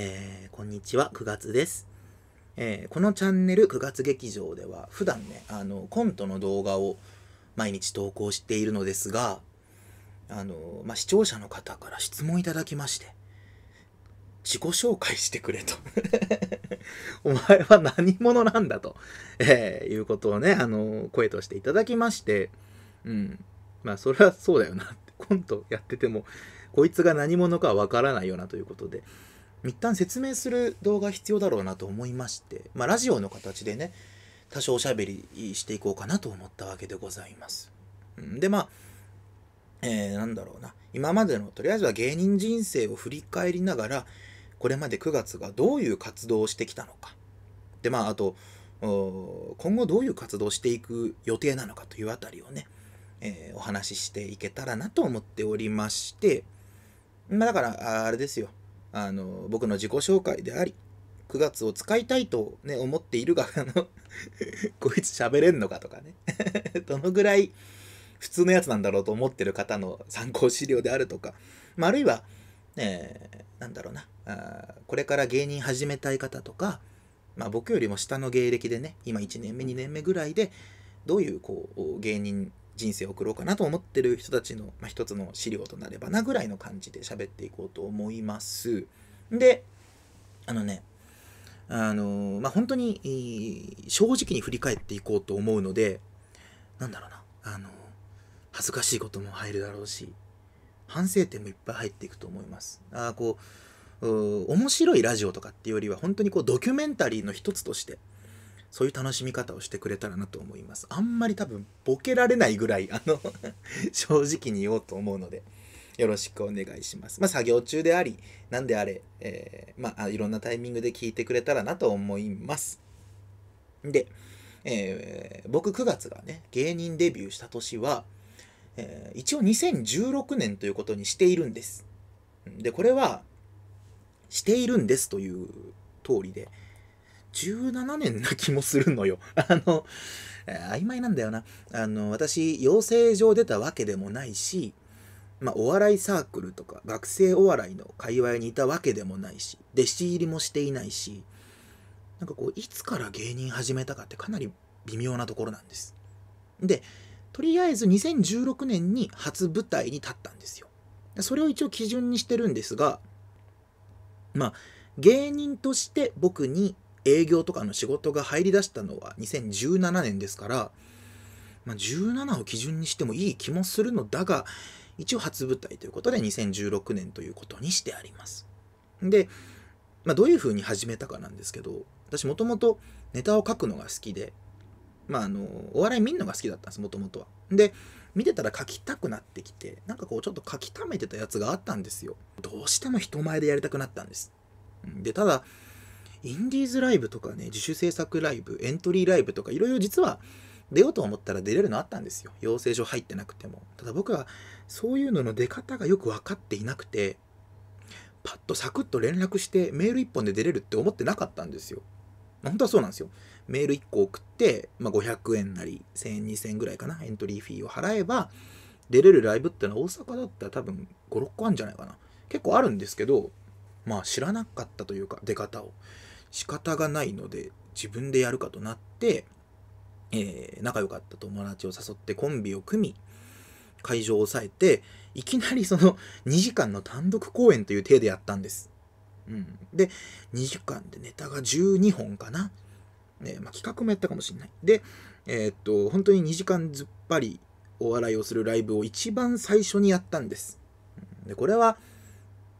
えー、こんにちは、9月です。えー、このチャンネル9月劇場では、普段ね、あの、コントの動画を毎日投稿しているのですが、あの、まあ、視聴者の方から質問いただきまして、自己紹介してくれと お前は何者なんだと、えー、いうことをね、あの、声としていただきまして、うん。まあ、それはそうだよなコントやってても、こいつが何者かわからないよなということで、一旦説明する動画必要だろうなと思いまして、まあ、ラジオの形でね、多少おしゃべりしていこうかなと思ったわけでございます。で、まあ、えー、なんだろうな。今までの、とりあえずは芸人人生を振り返りながら、これまで9月がどういう活動をしてきたのか。で、まあ、あと、今後どういう活動をしていく予定なのかというあたりをね、えー、お話ししていけたらなと思っておりまして、まあ、だから、あれですよ。あの僕の自己紹介であり9月を使いたいと、ね、思っているがあの こいつ喋れんのかとかね どのぐらい普通のやつなんだろうと思ってる方の参考資料であるとか、まあ、あるいは、えー、なんだろうなあこれから芸人始めたい方とか、まあ、僕よりも下の芸歴でね今1年目2年目ぐらいでどういうこう芸人人生を送ろうかなと思ってる人たちの、まあ、一つの資料となればなぐらいの感じで喋っていこうと思います。で、あのね、あのまあ、本当に正直に振り返っていこうと思うので、なんだろうな、あの恥ずかしいことも入るだろうし、反省点もいっぱい入っていくと思います。あこう面白いラジオとかっていうよりは本当にこうドキュメンタリーの一つとしてそういう楽しみ方をしてくれたらなと思います。あんまり多分ボケられないぐらい、あの 正直に言おうと思うので、よろしくお願いします。まあ、作業中であり、なんであれ、えー、まあ、いろんなタイミングで聞いてくれたらなと思います。で、えー、僕9月がね、芸人デビューした年は、えー、一応2016年ということにしているんです。で、これは、しているんですという通りで、17年な気もするのよ。あの、曖昧なんだよな。あの、私、養成所出たわけでもないし、まあ、お笑いサークルとか、学生お笑いの界隈にいたわけでもないし、弟子入りもしていないし、なんかこう、いつから芸人始めたかってかなり微妙なところなんです。で、とりあえず2016年に初舞台に立ったんですよ。それを一応基準にしてるんですが、まあ、芸人として僕に営業とかの仕事が入り出したのは2017年ですから、まあ、17を基準にしてもいい気もするのだが、一応初舞台ということで2016年ということにしてあります。で、まあ、どういうふうに始めたかなんですけど、私もともとネタを書くのが好きで、まあ、あの、お笑い見るのが好きだったんです、もともとは。で、見てたら書きたくなってきて、なんかこうちょっと書き溜めてたやつがあったんですよ。どうしても人前でやりたくなったんです。で、ただ、インディーズライブとかね、自主制作ライブ、エントリーライブとか、いろいろ実は出ようと思ったら出れるのあったんですよ。養成所入ってなくても。ただ僕は、そういうのの出方がよく分かっていなくて、パッとサクッと連絡してメール1本で出れるって思ってなかったんですよ。まあ、本当はそうなんですよ。メール1個送って、まあ、500円なり、1000円、2000円ぐらいかな、エントリーフィーを払えば、出れるライブってのは大阪だったら多分5、6個あるんじゃないかな。結構あるんですけど、まあ知らなかったというか、出方を。仕方がないので自分でやるかとなって、えー、仲良かった友達を誘ってコンビを組み会場を抑えていきなりその2時間の単独公演という体でやったんです。うん、で2時間でネタが12本かな、ねまあ、企画もやったかもしれない。で、えー、っと本当に2時間ずっぱりお笑いをするライブを一番最初にやったんです。でこれは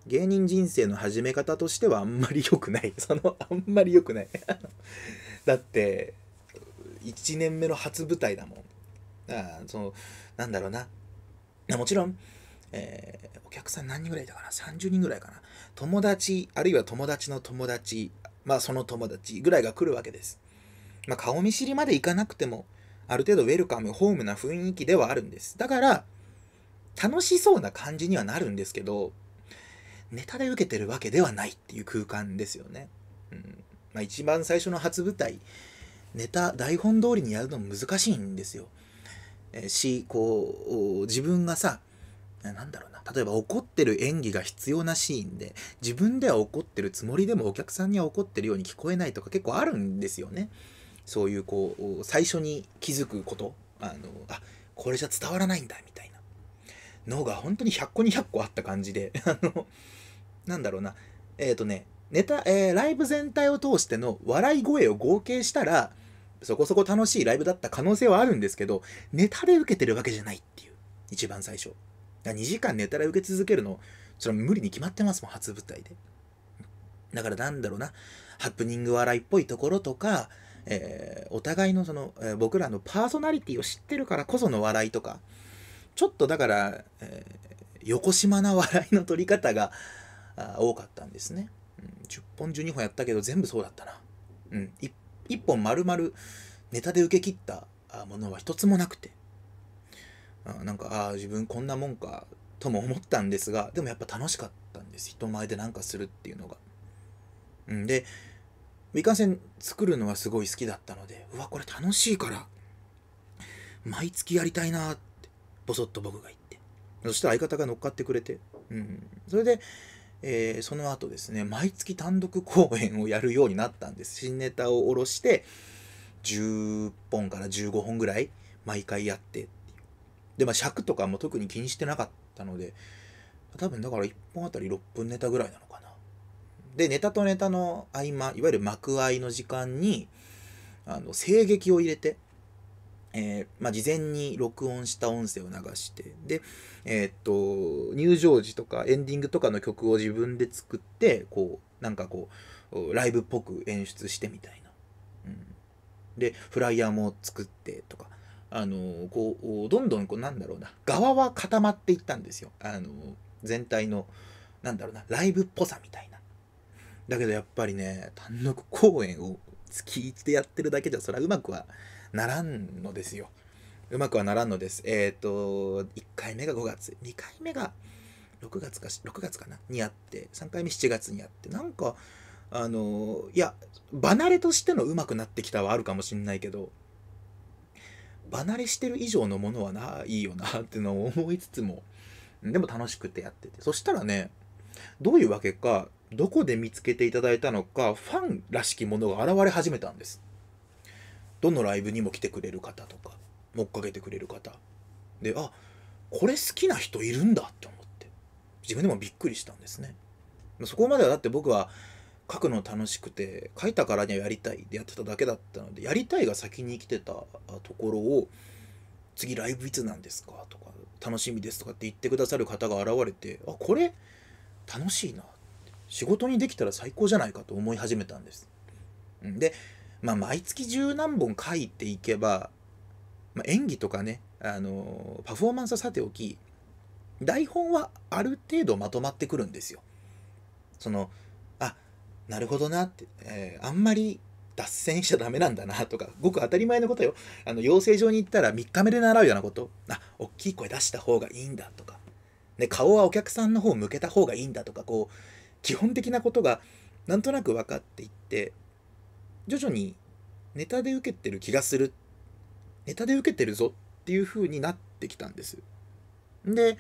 芸人人生の始め方としてはあんまり良くない。その、あんまり良くない。だって、1年目の初舞台だもん。あその、なんだろうな。もちろん、えー、お客さん何人ぐらいだかな ?30 人ぐらいかな。友達、あるいは友達の友達、まあその友達ぐらいが来るわけです。まあ顔見知りまで行かなくても、ある程度ウェルカム、ホームな雰囲気ではあるんです。だから、楽しそうな感じにはなるんですけど、ネタで受けてるわけではないっていう空間ですよね。うんまあ、一番最初の初舞台ネタ台本通りにやるの難しいんですよ。えしこう自分がさなんだろうな例えば怒ってる演技が必要なシーンで自分では怒ってるつもりでもお客さんには怒ってるように聞こえないとか結構あるんですよね。そういうこう最初に気づくことあのあこれじゃ伝わらないんだみたいなのが本当に100個200個あった感じで あのなんだろうな、えっ、ー、とね、ネタ、えー、ライブ全体を通しての笑い声を合計したら、そこそこ楽しいライブだった可能性はあるんですけど、ネタで受けてるわけじゃないっていう、一番最初。2時間ネタで受け続けるの、それは無理に決まってますもん、初舞台で。だからなんだろうな、ハプニング笑いっぽいところとか、えー、お互いのその、えー、僕らのパーソナリティを知ってるからこその笑いとか、ちょっとだから、えー、横島な笑いの取り方が、多かったんですね、うん、10本12本やったけど全部そうだったな、うん、1, 1本丸々ネタで受け切ったものは一つもなくてあなんかああ自分こんなもんかとも思ったんですがでもやっぱ楽しかったんです人前で何かするっていうのが、うん、でいかんせん作るのはすごい好きだったのでうわこれ楽しいから毎月やりたいなってぼそっと僕が言ってそしたら相方が乗っかってくれて、うん、それでえー、その後ですね、毎月単独公演をやるようになったんです。新ネタを下ろして、10本から15本ぐらい毎回やってってで、まあ尺とかも特に気にしてなかったので、多分だから1本あたり6分ネタぐらいなのかな。で、ネタとネタの合間、いわゆる幕合の時間に、あの、声劇を入れて、えー、まあ、事前に録音した音声を流して、で、えー、っと、入場時とかエンディングとかの曲を自分で作って、こう、なんかこう、ライブっぽく演出してみたいな。うん、で、フライヤーも作ってとか、あのこう、どんどん、こう、なんだろうな、側は固まっていったんですよ。あの全体の、なんだろうな、ライブっぽさみたいな。だけどやっぱりね、単独公演を月1でやってるだけじゃ、それはうまくは、ならんのですよ。うまくはならんのです。えっ、ー、と、1回目が5月、2回目が6月か、6月かな、にあって、3回目7月にあって、なんか、あの、いや、離れとしてのうまくなってきたはあるかもしんないけど、離れしてる以上のものはないよなっていうのを思いつつも、でも楽しくてやってて。そしたらね、どういうわけか、どこで見つけていただいたのか、ファンらしきものが現れ始めたんです。どのライブにも来てくれる方とか追っかけてくれる方であこれ好きな人いるんだって思って自分でもびっくりしたんですねそこまではだって僕は書くの楽しくて書いたからにはやりたいでやってただけだったのでやりたいが先に生きてたところを次ライブいつなんですかとか楽しみですとかって言ってくださる方が現れてあこれ楽しいな仕事にできたら最高じゃないかと思い始めたんですでまあ、毎月十何本書いていけば、まあ、演技とかね、あのパフォーマンスはさておき、台本はある程度まとまってくるんですよ。その、あ、なるほどなって、えー、あんまり脱線しちゃダメなんだなとか、ごく当たり前のことよ。あの、養成所に行ったら3日目で習うようなこと、あ、大きい声出した方がいいんだとか、ね、顔はお客さんの方向けた方がいいんだとか、こう、基本的なことがなんとなく分かっていって、徐々にネタで受けてる気がするネタで受けてるぞっていう風になってきたんですで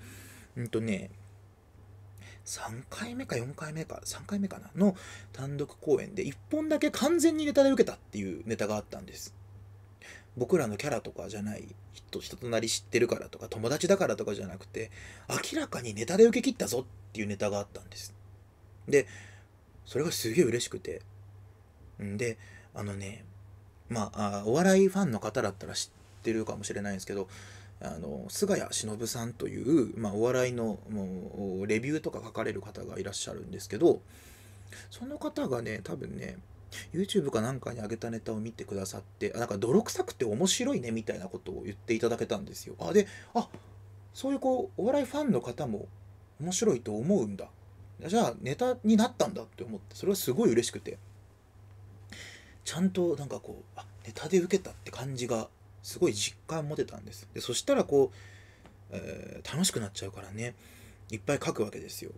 うんとね3回目か4回目か3回目かなの単独公演で1本だけ完全にネタで受けたっていうネタがあったんです僕らのキャラとかじゃない人人となり知ってるからとか友達だからとかじゃなくて明らかにネタで受け切ったぞっていうネタがあったんですでそれがすげえ嬉しくてんであのね、まあ、お笑いファンの方だったら知ってるかもしれないんですけど、あの菅谷忍さんという、まあ、お笑いのもうレビューとか書かれる方がいらっしゃるんですけどその方がね多分ね YouTube かなんかに上げたネタを見てくださってあなんか泥臭くて面白いねみたいなことを言っていただけたんですよ。あであそういうこうお笑いファンの方も面白いと思うんだじゃあネタになったんだって思ってそれはすごい嬉しくてちゃんとなんかこうあネタで受けたって感じがすごい実感持てたんですでそしたらこう、えー、楽しくなっちゃうからねいっぱい書くわけですよ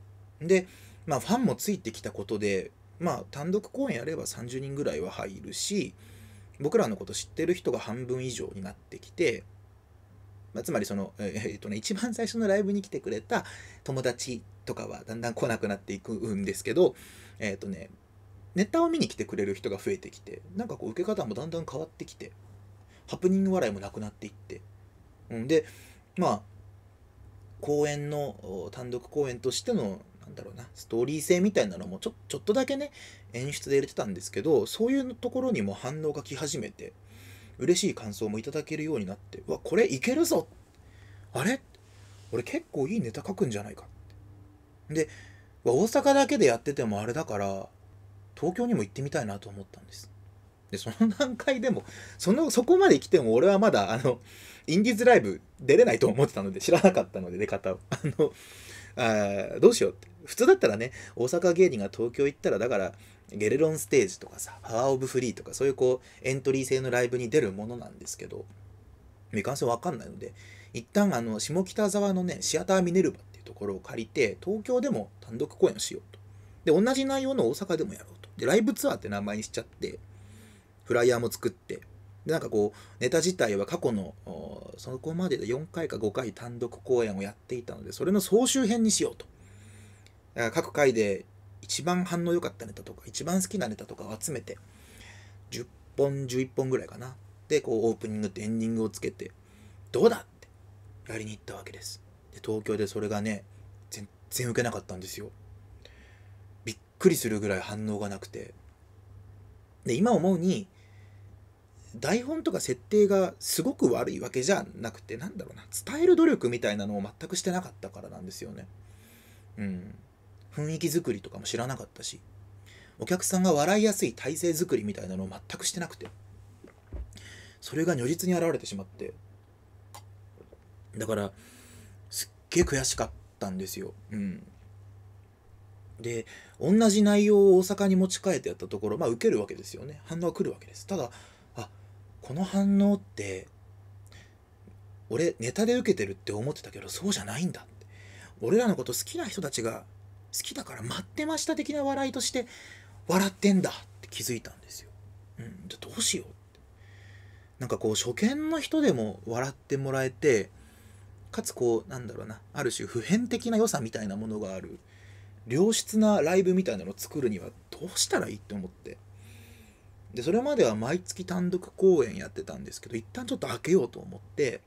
でまあファンもついてきたことでまあ単独公演やれば30人ぐらいは入るし僕らのこと知ってる人が半分以上になってきて、まあ、つまりその、えー、っとね、一番最初のライブに来てくれた友達とかはだんだん来なくなっていくんですけどえっ、ー、とねネタを見に来てくれる人が増えてきて、なんかこう受け方もだんだん変わってきて、ハプニング笑いもなくなっていって。うん、で、まあ、公演の、単独公演としての、なんだろうな、ストーリー性みたいなのもちょちょっとだけね、演出で入れてたんですけど、そういうところにも反応が来始めて、嬉しい感想もいただけるようになって、うわ、これいけるぞあれ俺結構いいネタ書くんじゃないかで、大阪だけでやっててもあれだから、東京にも行ってみたいなと思ったんです。で、その段階でも、その、そこまで来ても俺はまだ、あの、インディーズライブ出れないと思ってたので、知らなかったので、出方を。あの、あどうしようって。普通だったらね、大阪芸人が東京行ったら、だから、ゲレロンステージとかさ、パワーオブフリーとか、そういうこう、エントリー制のライブに出るものなんですけど、未完成わかんないので、一旦あの、下北沢のね、シアターミネルヴァっていうところを借りて、東京でも単独公演をしようと。で、同じ内容の大阪でもやろうと。で、ライブツアーって名前にしちゃって、フライヤーも作って、で、なんかこう、ネタ自体は過去の、そこまでで4回か5回単独公演をやっていたので、それの総集編にしようと。各回で一番反応良かったネタとか、一番好きなネタとかを集めて、10本、11本ぐらいかな。で、こう、オープニングとエンディングをつけて、どうだってやりに行ったわけです。で、東京でそれがね、全然受けなかったんですよ。くりするぐらい反応がなくてで今思うに台本とか設定がすごく悪いわけじゃなくてなんだろうな伝える努力みたいなのを全くしてなかったからなんですよねうん雰囲気作りとかも知らなかったしお客さんが笑いやすい体制作りみたいなのを全くしてなくてそれが如実に現れてしまってだからすっげえ悔しかったんですようんで同じ内容を大阪に持ち帰ってやったところまあ受けるわけですよね反応は来るわけですただあこの反応って俺ネタで受けてるって思ってたけどそうじゃないんだって俺らのこと好きな人たちが好きだから待ってました的な笑いとして笑ってんだって気づいたんですよ、うん、じゃどうしようってなんかこう初見の人でも笑ってもらえてかつこうなんだろうなある種普遍的な良さみたいなものがある良質なライブみたいなのを作るにはどうしたらいいって思ってでそれまでは毎月単独公演やってたんですけど一旦ちょっと開けようと思って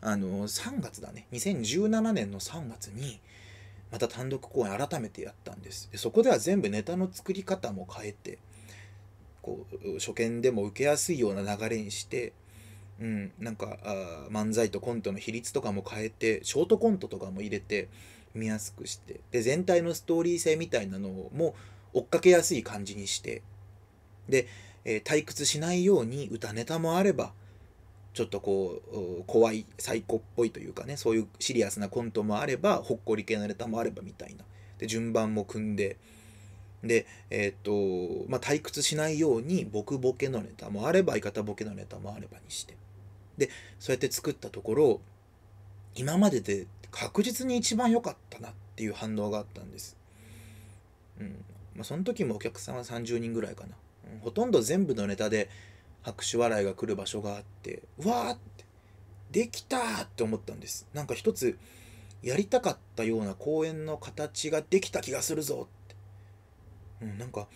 あの3月だね2017年の3月にまた単独公演改めてやったんですでそこでは全部ネタの作り方も変えてこう初見でも受けやすいような流れにして、うん、なんかあ漫才とコントの比率とかも変えてショートコントとかも入れて見やすくしてで全体のストーリー性みたいなのも追っかけやすい感じにしてで、えー、退屈しないように歌ネタもあればちょっとこう怖いサイコっぽいというかねそういうシリアスなコントもあればほっこり系のネタもあればみたいなで順番も組んででえー、っとまあ退屈しないように僕ボケのネタもあれば相方ボケのネタもあればにしてでそうやって作ったところ今までで確実に一番良かったなっていう反応があったんです。うんまあ、その時もお客さんは30人ぐらいかな、うん、ほとんど全部のネタで拍手笑いが来る場所があってうわーってできたって思ったんですなんか一つやりたかったような公演の形ができた気がするぞって、うん、なんか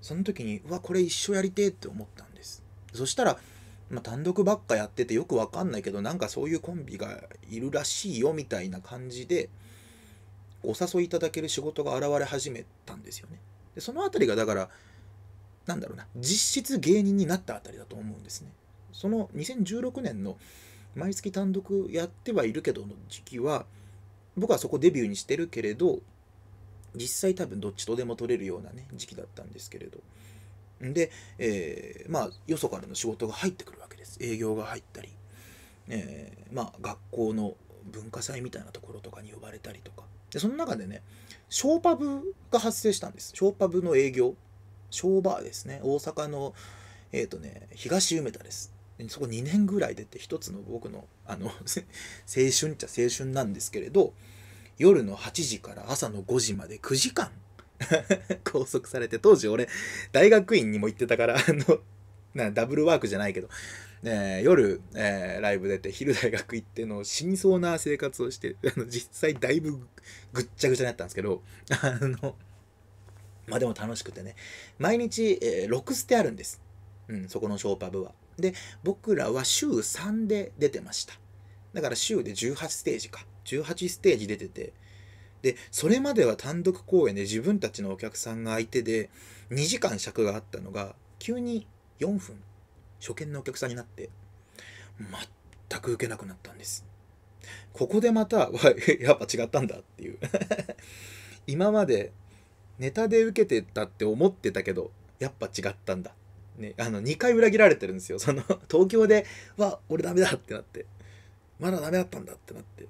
その時にうわこれ一生やりてえって思ったんですそしたらまあ、単独ばっかやっててよくわかんないけどなんかそういうコンビがいるらしいよみたいな感じでお誘いいただける仕事が現れ始めたんですよね。でその辺りがだからなんだろうな実質芸人になった辺りだと思うんですね。その2016年の毎月単独やってはいるけどの時期は僕はそこデビューにしてるけれど実際多分どっちとでも取れるようなね時期だったんですけれど。で、えー、まあ、よそからの仕事が入ってくるわけです。営業が入ったり、えー、まあ、学校の文化祭みたいなところとかに呼ばれたりとか。で、その中でね、ショーパブが発生したんです。ショーパブの営業。ショーバーですね。大阪の、えっ、ー、とね、東梅田です。そこ2年ぐらい出て、一つの僕の、あの 青春っちゃ青春なんですけれど、夜の8時から朝の5時まで9時間 拘束されて、当時俺、大学院にも行ってたから、あの、なダブルワークじゃないけど、えー、夜、えー、ライブ出て、昼大学行っての死にそうな生活をして、あの実際だいぶぐっちゃぐちゃになったんですけど、あの、まあでも楽しくてね、毎日、えー、6捨てあるんです。うん、そこのショーパブは。で、僕らは週3で出てました。だから週で18ステージか。18ステージ出てて、でそれまでは単独公演で自分たちのお客さんが相手で2時間尺があったのが急に4分初見のお客さんになって全く受けなくなったんですここでまた やっぱ違ったんだっていう 今までネタで受けてたって思ってたけどやっぱ違ったんだ、ね、あの2回裏切られてるんですよその東京で「わ俺ダメだ」ってなって「まだダメだったんだ」ってなって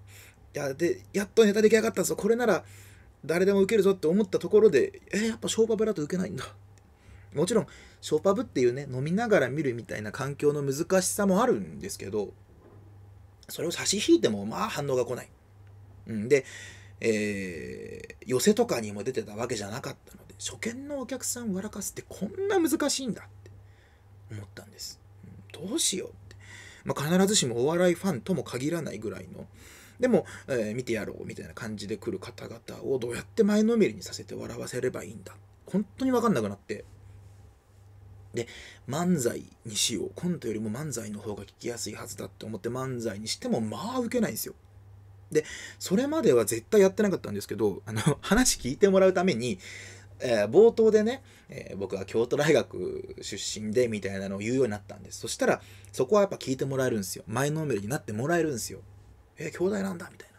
や、で、やっとネタ出来上がったぞ。これなら誰でも受けるぞって思ったところで、えー、やっぱショーパブだと受けないんだ。もちろん、ショーパブっていうね、飲みながら見るみたいな環境の難しさもあるんですけど、それを差し引いても、まあ反応が来ない。うん、で、えー、寄せとかにも出てたわけじゃなかったので、初見のお客さん笑かすってこんな難しいんだって思ったんです。どうしようって。まあ、必ずしもお笑いファンとも限らないぐらいの、でも、えー、見てやろうみたいな感じで来る方々をどうやって前のめりにさせて笑わせればいいんだ本当に分かんなくなってで漫才にしようコントよりも漫才の方が聞きやすいはずだって思って漫才にしてもまあ受けないんですよでそれまでは絶対やってなかったんですけどあの 話聞いてもらうためにえー、冒頭でね、えー、僕は京都大学出身でみたいなのを言うようになったんです。そしたら、そこはやっぱ聞いてもらえるんですよ。前のめりになってもらえるんですよ。え兄弟なんだみたいな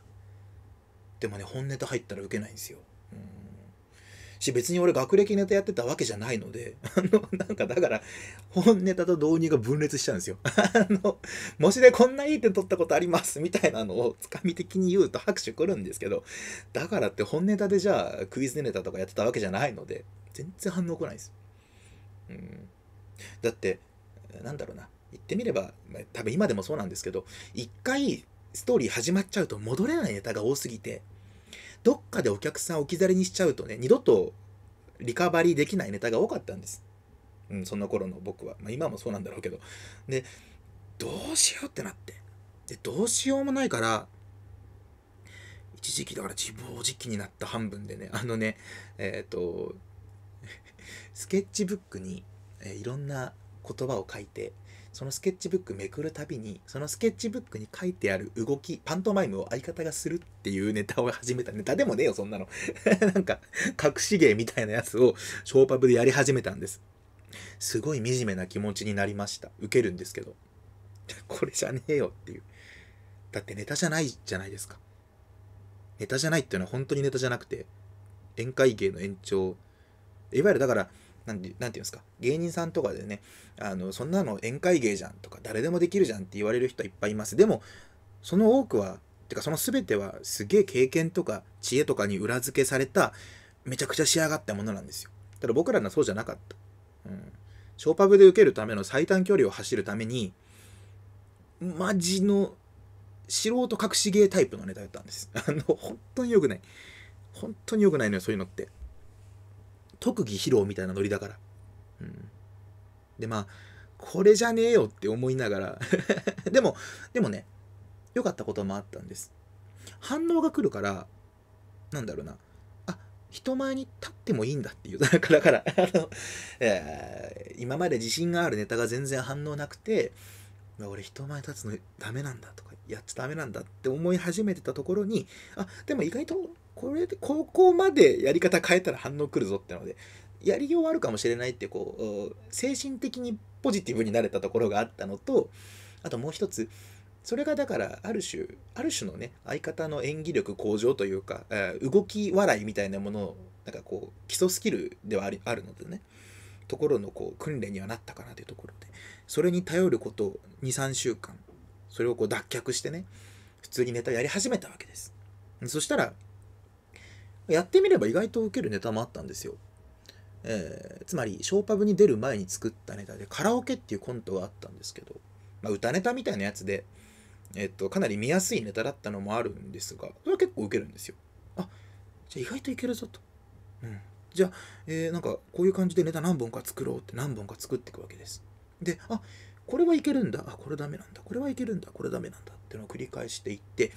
でもね本ネタ入ったらウケないんですようんし別に俺学歴ネタやってたわけじゃないので あのなんかだから本ネタと導入が分裂しちゃうんですよ あの模試でこんないい点取ったことありますみたいなのをつかみ的に言うと拍手くるんですけどだからって本ネタでじゃあクイズネタとかやってたわけじゃないので全然反応来ないんですうんだってなんだろうな言ってみれば、ま多分今でもそうなんですけど一回ストーリー始まっちゃうと戻れないネタが多すぎて、どっかでお客さん置き去りにしちゃうとね、二度とリカバリーできないネタが多かったんです。うん、その頃の僕は。まあ、今もそうなんだろうけど。で、どうしようってなって。で、どうしようもないから、一時期だから自暴自棄になった半分でね、あのね、えっ、ー、と、スケッチブックに、えー、いろんな言葉を書いて、そのスケッチブックめくるたびにそのスケッチブックに書いてある動きパントマイムを相方がするっていうネタを始めたネタでもねえよそんなの なんか隠し芸みたいなやつをショーパブでやり始めたんですすごい惨めな気持ちになりました受けるんですけど これじゃねえよっていうだってネタじゃないじゃないですかネタじゃないっていうのは本当にネタじゃなくて宴会芸の延長いわゆるだからなんて、なんていうんですか、芸人さんとかでね、あの、そんなの宴会芸じゃんとか、誰でもできるじゃんって言われる人はいっぱいいます。でも、その多くは、てかその全てはすげえ経験とか知恵とかに裏付けされた、めちゃくちゃ仕上がったものなんですよ。ただ僕らのそうじゃなかった。うん。ショーパブで受けるための最短距離を走るために、マジの素人隠し芸タイプのネタやったんです。あの、本当に良くない。本当に良くないのよ、そういうのって。特技披露みたいなノリだから。うん、で、まあ、これじゃねえよって思いながら でも、でもね、良かったこともあったんです。反応が来るから、なんだろうな、あ、人前に立ってもいいんだっていう、だから、からあの、えー、今まで自信があるネタが全然反応なくて、俺人前立つのダメなんだとか、やっちゃダメなんだって思い始めてたところに、あ、でも意外とこれで、ここまでやり方変えたら反応来るぞってので、やりようあるかもしれないってこう、精神的にポジティブになれたところがあったのと、あともう一つ、それがだからある種ある種のね相方の演技力向上というか、え動き笑いみたいなものをなんかこう基礎スキルではあるあるのでねところのこう訓練にはなったかなというところでそれに頼ることを23週間それをこう脱却してね普通にネタやり始めたわけですそしたらやってみれば意外と受けるネタもあったんですよ。えー、つまり、ショーパブに出る前に作ったネタで、カラオケっていうコントがあったんですけど、まあ、歌ネタみたいなやつで、えっと、かなり見やすいネタだったのもあるんですが、それは結構受けるんですよ。あ、じゃあ意外といけるぞと。うん。じゃあ、えー、なんか、こういう感じでネタ何本か作ろうって何本か作っていくわけです。で、あ、これはいけるんだ。あ、これダメなんだ。これはいけるんだ。これダメなんだ。っていうのを繰り返していって、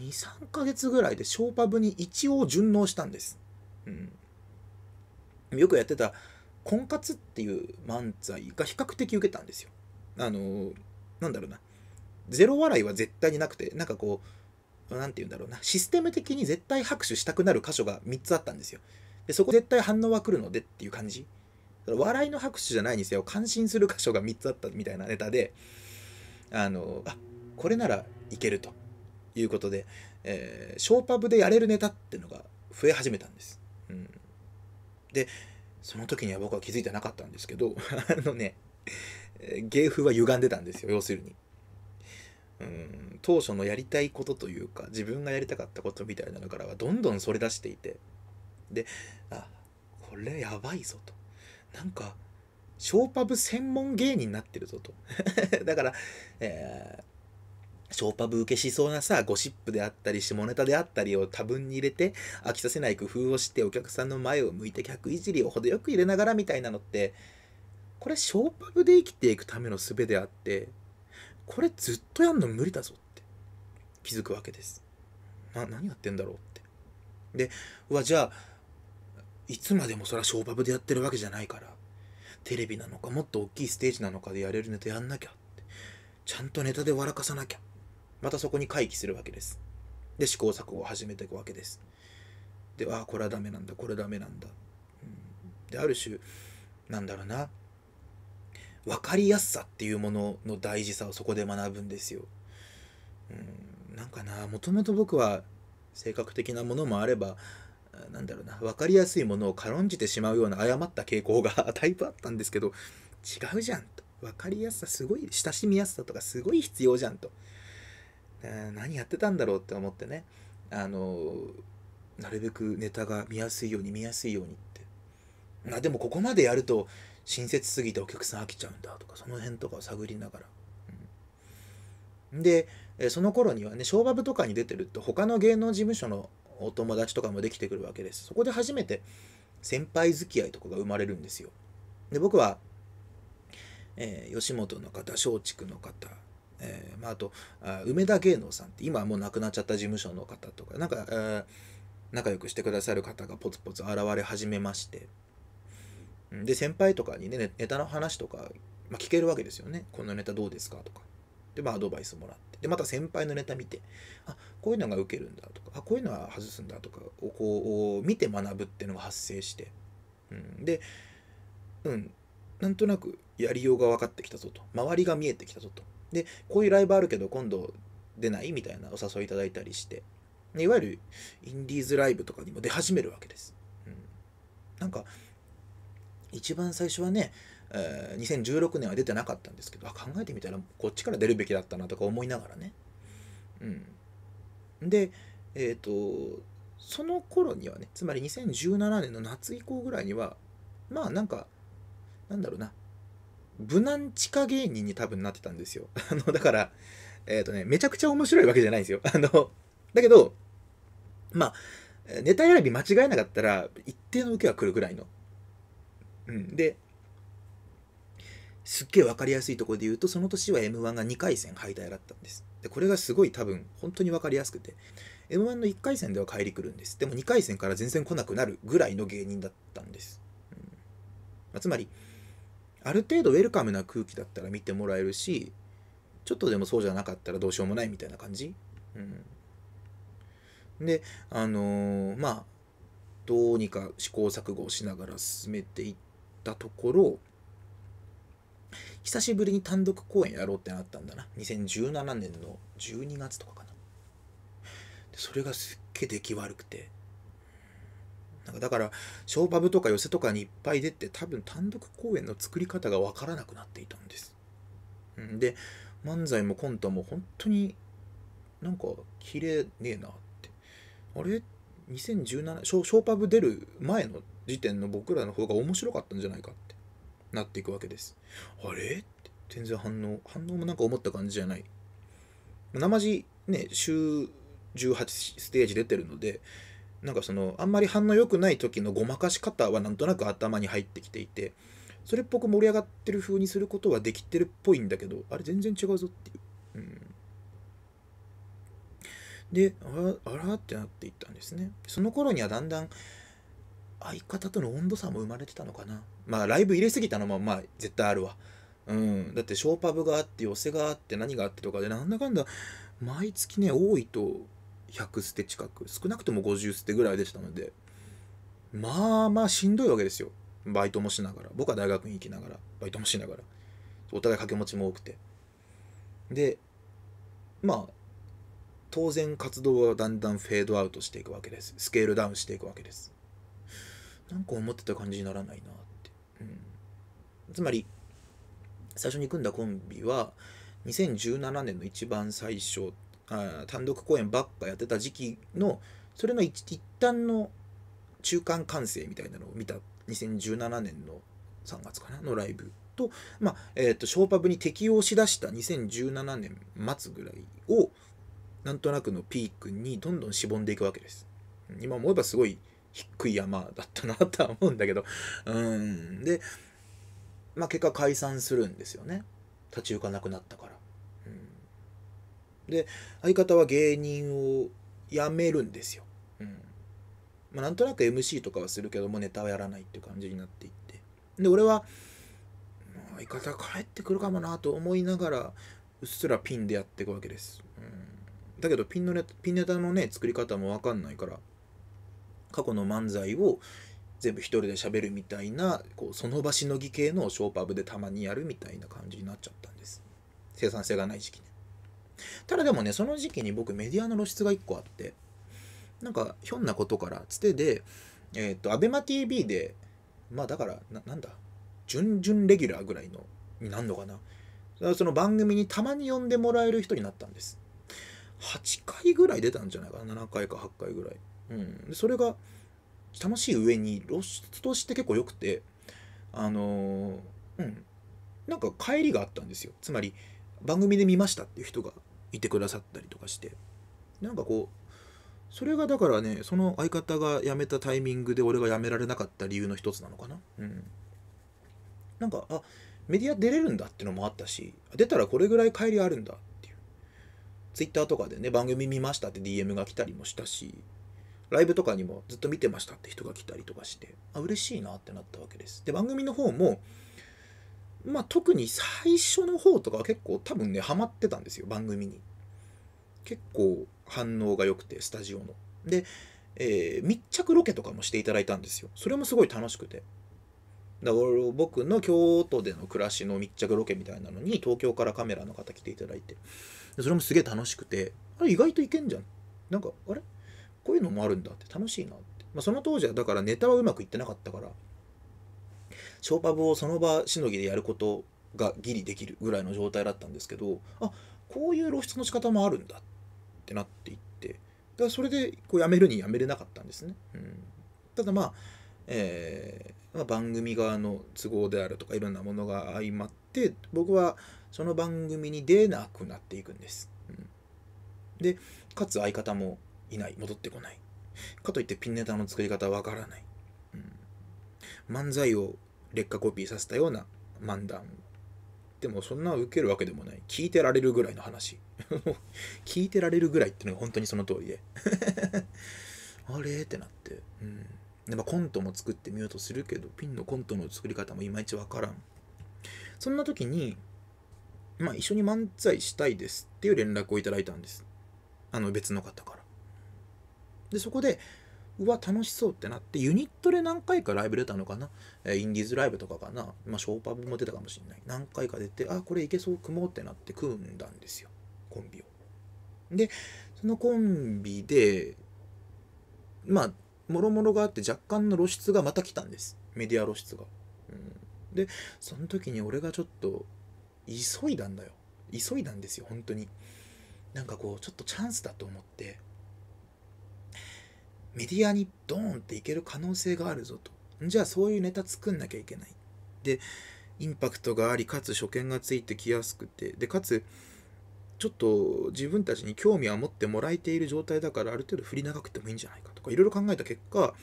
2、3ヶ月ぐらいでショーパブに一応順応したんです。うん。よくやってた婚活っていう漫才が比較的受けたんですよ。あの、なんだろうな。ゼロ笑いは絶対になくて、なんかこう、なんて言うんだろうな。システム的に絶対拍手したくなる箇所が3つあったんですよ。で、そこ絶対反応は来るのでっていう感じ。笑いの拍手じゃないにせよ、感心する箇所が3つあったみたいなネタで、あの、あ、これならいけると。いうことで、えー、ショーパブでやれるネタっていうのが増え始めたんです。うん、で、その時には僕は気づいてなかったんですけど、あのね、芸風は歪んでたんですよ、要するに。うん当初のやりたいことというか自分がやりたかったことみたいなのからはどんどんそれ出していてであこれやばいぞとなんかショーパブ専門芸人になってるぞと だから、えーショーパブ受けしそうなさ、ゴシップであったり、下ネタであったりを多分に入れて、飽きさせない工夫をして、お客さんの前を向いて客いじりを程よく入れながらみたいなのって、これショーパブで生きていくための術であって、これずっとやんの無理だぞって気づくわけです。な、何やってんだろうって。で、うわ、じゃあ、いつまでもそらショーパブでやってるわけじゃないから、テレビなのかもっと大きいステージなのかでやれるネタやんなきゃって、ちゃんとネタで笑かさなきゃまたそこに回帰するわけです。で、試行錯誤を始めていくわけです。で、ああ、これはダメなんだ、これダメなんだ。うん、で、ある種、なんだろうな、分かりやすさっていうものの大事さをそこで学ぶんですよ。うん、なんかな、もともと僕は性格的なものもあれば、なんだろうな、分かりやすいものを軽んじてしまうような誤った傾向が タイプあったんですけど、違うじゃんと。分かりやすさすごい親しみやすさとかすごい必要じゃんと何やってたんだろうって思ってねあのなるべくネタが見やすいように見やすいようにってあでもここまでやると親切すぎてお客さん飽きちゃうんだとかその辺とかを探りながら、うん、でその頃にはね昭和部とかに出てると他の芸能事務所のお友達とかもできてくるわけですそこで初めて先輩付き合いとかが生まれるんですよで僕は、えー、吉本の方松竹の方えーまあ、あとあ梅田芸能さんって今はもう亡くなっちゃった事務所の方とかなんか、えー、仲良くしてくださる方がポツポツ現れ始めましてで先輩とかにねネタの話とか、まあ、聞けるわけですよねこのネタどうですかとかでまあアドバイスもらってでまた先輩のネタ見てあこういうのが受けるんだとかあこういうのは外すんだとかをこう見て学ぶっていうのが発生して、うん、でうんなんとなくやりようが分かってきたぞと周りが見えてきたぞとで、こういうライブあるけど今度出ないみたいなお誘いいただいたりして、いわゆるインディーズライブとかにも出始めるわけです。うん、なんか、一番最初はね、えー、2016年は出てなかったんですけど、考えてみたらこっちから出るべきだったなとか思いながらね。うん。で、えっ、ー、と、その頃にはね、つまり2017年の夏以降ぐらいには、まあなんか、なんだろうな、無難地下芸人に多分なってたんですよ。あの、だから、えっ、ー、とね、めちゃくちゃ面白いわけじゃないんですよ。あの、だけど、まあ、ネタ選び間違えなかったら、一定の受けは来るぐらいの。うん。で、すっげえ分かりやすいところで言うと、その年は M1 が2回戦敗退だったんです。で、これがすごい多分、本当に分かりやすくて、M1 の1回戦では帰り来るんです。でも2回戦から全然来なくなるぐらいの芸人だったんです。うんまあ、つまり、ある程度ウェルカムな空気だったら見てもらえるしちょっとでもそうじゃなかったらどうしようもないみたいな感じ、うん、であのー、まあどうにか試行錯誤しながら進めていったところ久しぶりに単独公演やろうってなったんだな2017年の12月とかかなそれがすっげえ出来悪くてなんかだから、ショーパブとか寄せとかにいっぱい出て、多分単独公演の作り方がわからなくなっていたんです。で、漫才もコントも本当になんか綺麗ねえなって。あれ ?2017 ショ、ショーパブ出る前の時点の僕らの方が面白かったんじゃないかってなっていくわけです。あれって全然反応、反応もなんか思った感じじゃない。生地ね、週18ステージ出てるので、なんかそのあんまり反応良くない時のごまかし方はなんとなく頭に入ってきていてそれっぽく盛り上がってる風にすることはできてるっぽいんだけどあれ全然違うぞっていう、うん、であらあらってなっていったんですねその頃にはだんだん相方との温度差も生まれてたのかなまあライブ入れすぎたのもまあ絶対あるわうん、だってショーパブがあって寄せがあって何があってとかでなんだかんだ毎月ね多いと100捨て近く少なくとも50捨てぐらいでしたのでまあまあしんどいわけですよバイトもしながら僕は大学に行きながらバイトもしながらお互い掛け持ちも多くてでまあ当然活動はだんだんフェードアウトしていくわけですスケールダウンしていくわけですなんか思ってた感じにならないなって、うん、つまり最初に組んだコンビは2017年の一番最初単独公演ばっかやってた時期のそれの一旦の中間完成みたいなのを見た2017年の3月かなのライブと、まあ、えっ、ー、と、ショーパブに適応しだした2017年末ぐらいを、なんとなくのピークにどんどんしぼんでいくわけです。今思えばすごい低い山だったなとは思うんだけど、うん。で、まあ結果解散するんですよね。立ち行かなくなったから。で相方は芸人を辞めるんですよ、うんまあ、なんとなく MC とかはするけどもネタはやらないっていう感じになっていってで俺は相方帰ってくるかもなと思いながらうっすらピンでやっていくわけです、うん、だけどピンのネタピンネタのね作り方も分かんないから過去の漫才を全部一人で喋るみたいなこうその場しのぎ系のショーパブでたまにやるみたいな感じになっちゃったんです生産性がない時期にただでもね、その時期に僕メディアの露出が1個あって、なんかひょんなことからつてで、えっ、ー、と、ABEMATV で、まあだからな、なんだ、準々レギュラーぐらいのになるのかな。その番組にたまに呼んでもらえる人になったんです。8回ぐらい出たんじゃないかな、7回か8回ぐらい。うん、でそれが楽しい上に露出として結構良くて、あのー、うん、なんか帰りがあったんですよ。つまり、番組で見ましたっていう人がいてくださったりとかしてなんかこうそれがだからねその相方が辞めたタイミングで俺が辞められなかった理由の一つなのかなうんなんかあメディア出れるんだってのもあったし出たらこれぐらい帰りあるんだっていう Twitter とかでね番組見ましたって DM が来たりもしたしライブとかにもずっと見てましたって人が来たりとかしてあ嬉しいなってなったわけですで番組の方もまあ、特に最初の方とかは結構多分ね、ハマってたんですよ、番組に。結構反応が良くて、スタジオの。で、えー、密着ロケとかもしていただいたんですよ。それもすごい楽しくて。だから僕の京都での暮らしの密着ロケみたいなのに東京からカメラの方来ていただいてそれもすげえ楽しくてあれ意外といけんじゃんなんかあれこういうのもあるんだって楽しいなって、まあ、その当時はだからネタはうまくいってなかったからショーパブをその場しのぎでやることがギリできるぐらいの状態だったんですけどあこういう露出の仕方もあるんだってなっていってだそれでこうやめるにやめれなかったんですね。うん、ただまあえーまあ、番組側の都合であるとかいろんなものが相まって僕はその番組に出なくなっていくんです。うん、でかつ相方もいない戻ってこないかといってピンネタの作り方わからない、うん、漫才を劣化コピーさせたような漫談でもそんな受けるわけでもない聞いてられるぐらいの話 聞いてられるぐらいっていうのが本当にその通りで あれってなって、うん、でもコントも作ってみようとするけどピンのコントの作り方もいまいちわからんそんな時にまあ一緒に漫才したいですっていう連絡をいただいたんですあの別の方からでそこでうわ、楽しそうってなって、ユニットで何回かライブ出たのかな、えインディーズライブとかかな、まあ、ショーパブも出たかもしれない。何回か出て、あ、これいけそう、組もうってなって組んだんですよ、コンビを。で、そのコンビで、まあ、もろもろがあって若干の露出がまた来たんです。メディア露出が。うん、で、その時に俺がちょっと、急いだんだよ。急いだんですよ、本当に。なんかこう、ちょっとチャンスだと思って、メディアにドーンっていける可能性があるぞと。じゃあそういうネタ作んなきゃいけない。で、インパクトがあり、かつ初見がついてきやすくて、で、かつ、ちょっと自分たちに興味は持ってもらえている状態だから、ある程度振り長くてもいいんじゃないかとか、いろいろ考えた結果、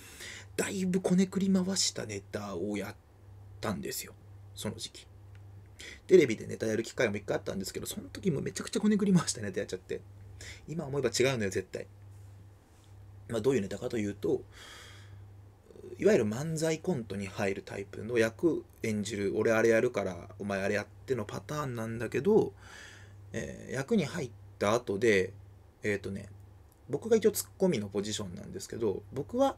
だいぶこねくり回したネタをやったんですよ。その時期。テレビでネタやる機会も一回あったんですけど、その時もめちゃくちゃこねくり回したネタやっちゃって。今思えば違うのよ、絶対。まあ、どういうネタかというといわゆる漫才コントに入るタイプの役演じる俺あれやるからお前あれやってのパターンなんだけど、えー、役に入った後でえっ、ー、とね僕が一応ツッコミのポジションなんですけど僕は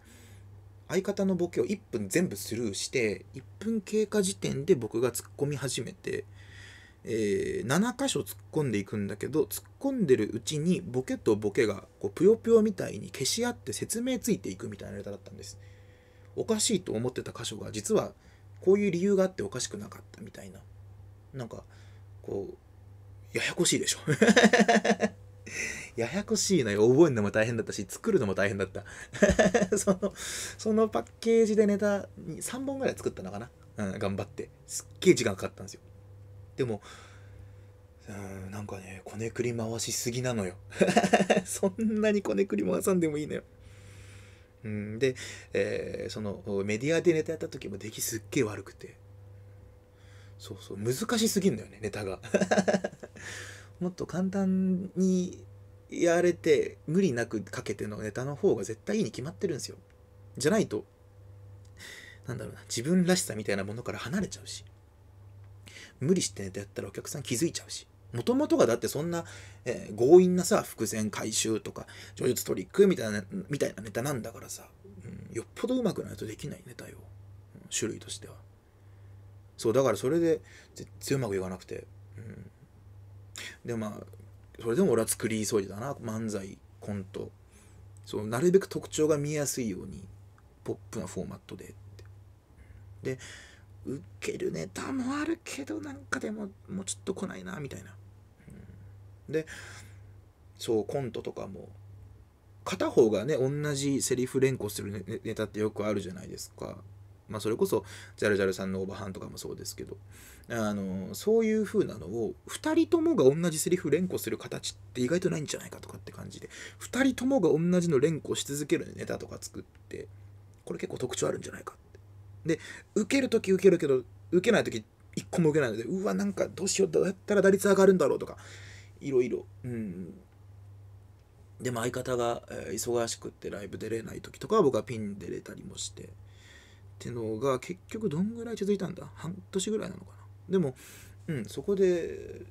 相方のボケを1分全部スルーして1分経過時点で僕がツッコみ始めてえー、7箇所突っ込んでいくんだけど突っ込んでるうちにボケとボケがこうぷよぷよみたいに消し合って説明ついていくみたいなネタだったんですおかしいと思ってた箇所が実はこういう理由があっておかしくなかったみたいななんかこうややこしいでしょ ややこしいのよ覚えるのも大変だったし作るのも大変だった そのそのパッケージでネタに3本ぐらい作ったのかな、うん、頑張ってすっげえ時間かかったんですよでもうんなんかねこねくり回しすぎなのよ そんなにこねくり回さんでもいいのようん、で、えー、そのメディアでネタやった時も出来すっげえ悪くてそうそう難しすぎんだよねネタが もっと簡単にやれて無理なくかけてのネタの方が絶対いいに決まってるんですよじゃないとなんだろうな自分らしさみたいなものから離れちゃうし無理してやったらお客さん気づいちゃうし。もともとがだってそんな、えー、強引なさ、伏線回収とか、叙述トリックみたいな、みたいなネタなんだからさ、うん、よっぽどうまくないとできないネタよ。種類としては。そう、だからそれで、全然うまくいかなくて。うん、で、まあ、それでも俺は作り急いでな、漫才、コント。そう、なるべく特徴が見えやすいように、ポップなフォーマットでって。で、受けるネタもあるけどなんかでももうちょっと来ないなみたいな、うん、でそうコントとかも片方がね同じセリフ連呼するネタってよくあるじゃないですかまあそれこそジャルジャルさんのオバハンとかもそうですけどあのそういう風なのを2人ともが同じセリフ連呼する形って意外とないんじゃないかとかって感じで2人ともが同じの連呼し続けるネタとか作ってこれ結構特徴あるんじゃないかで受ける時受けるけど受けない時一個も受けないのでうわなんかどうしようどうやったら打率上がるんだろうとかいろいろうんでも相方が、え忙しくってライブ出れない時とかは僕はピン出れたりもしてってのが結局どんぐらい続いたんだ半年ぐらいなのかなでもうんそこで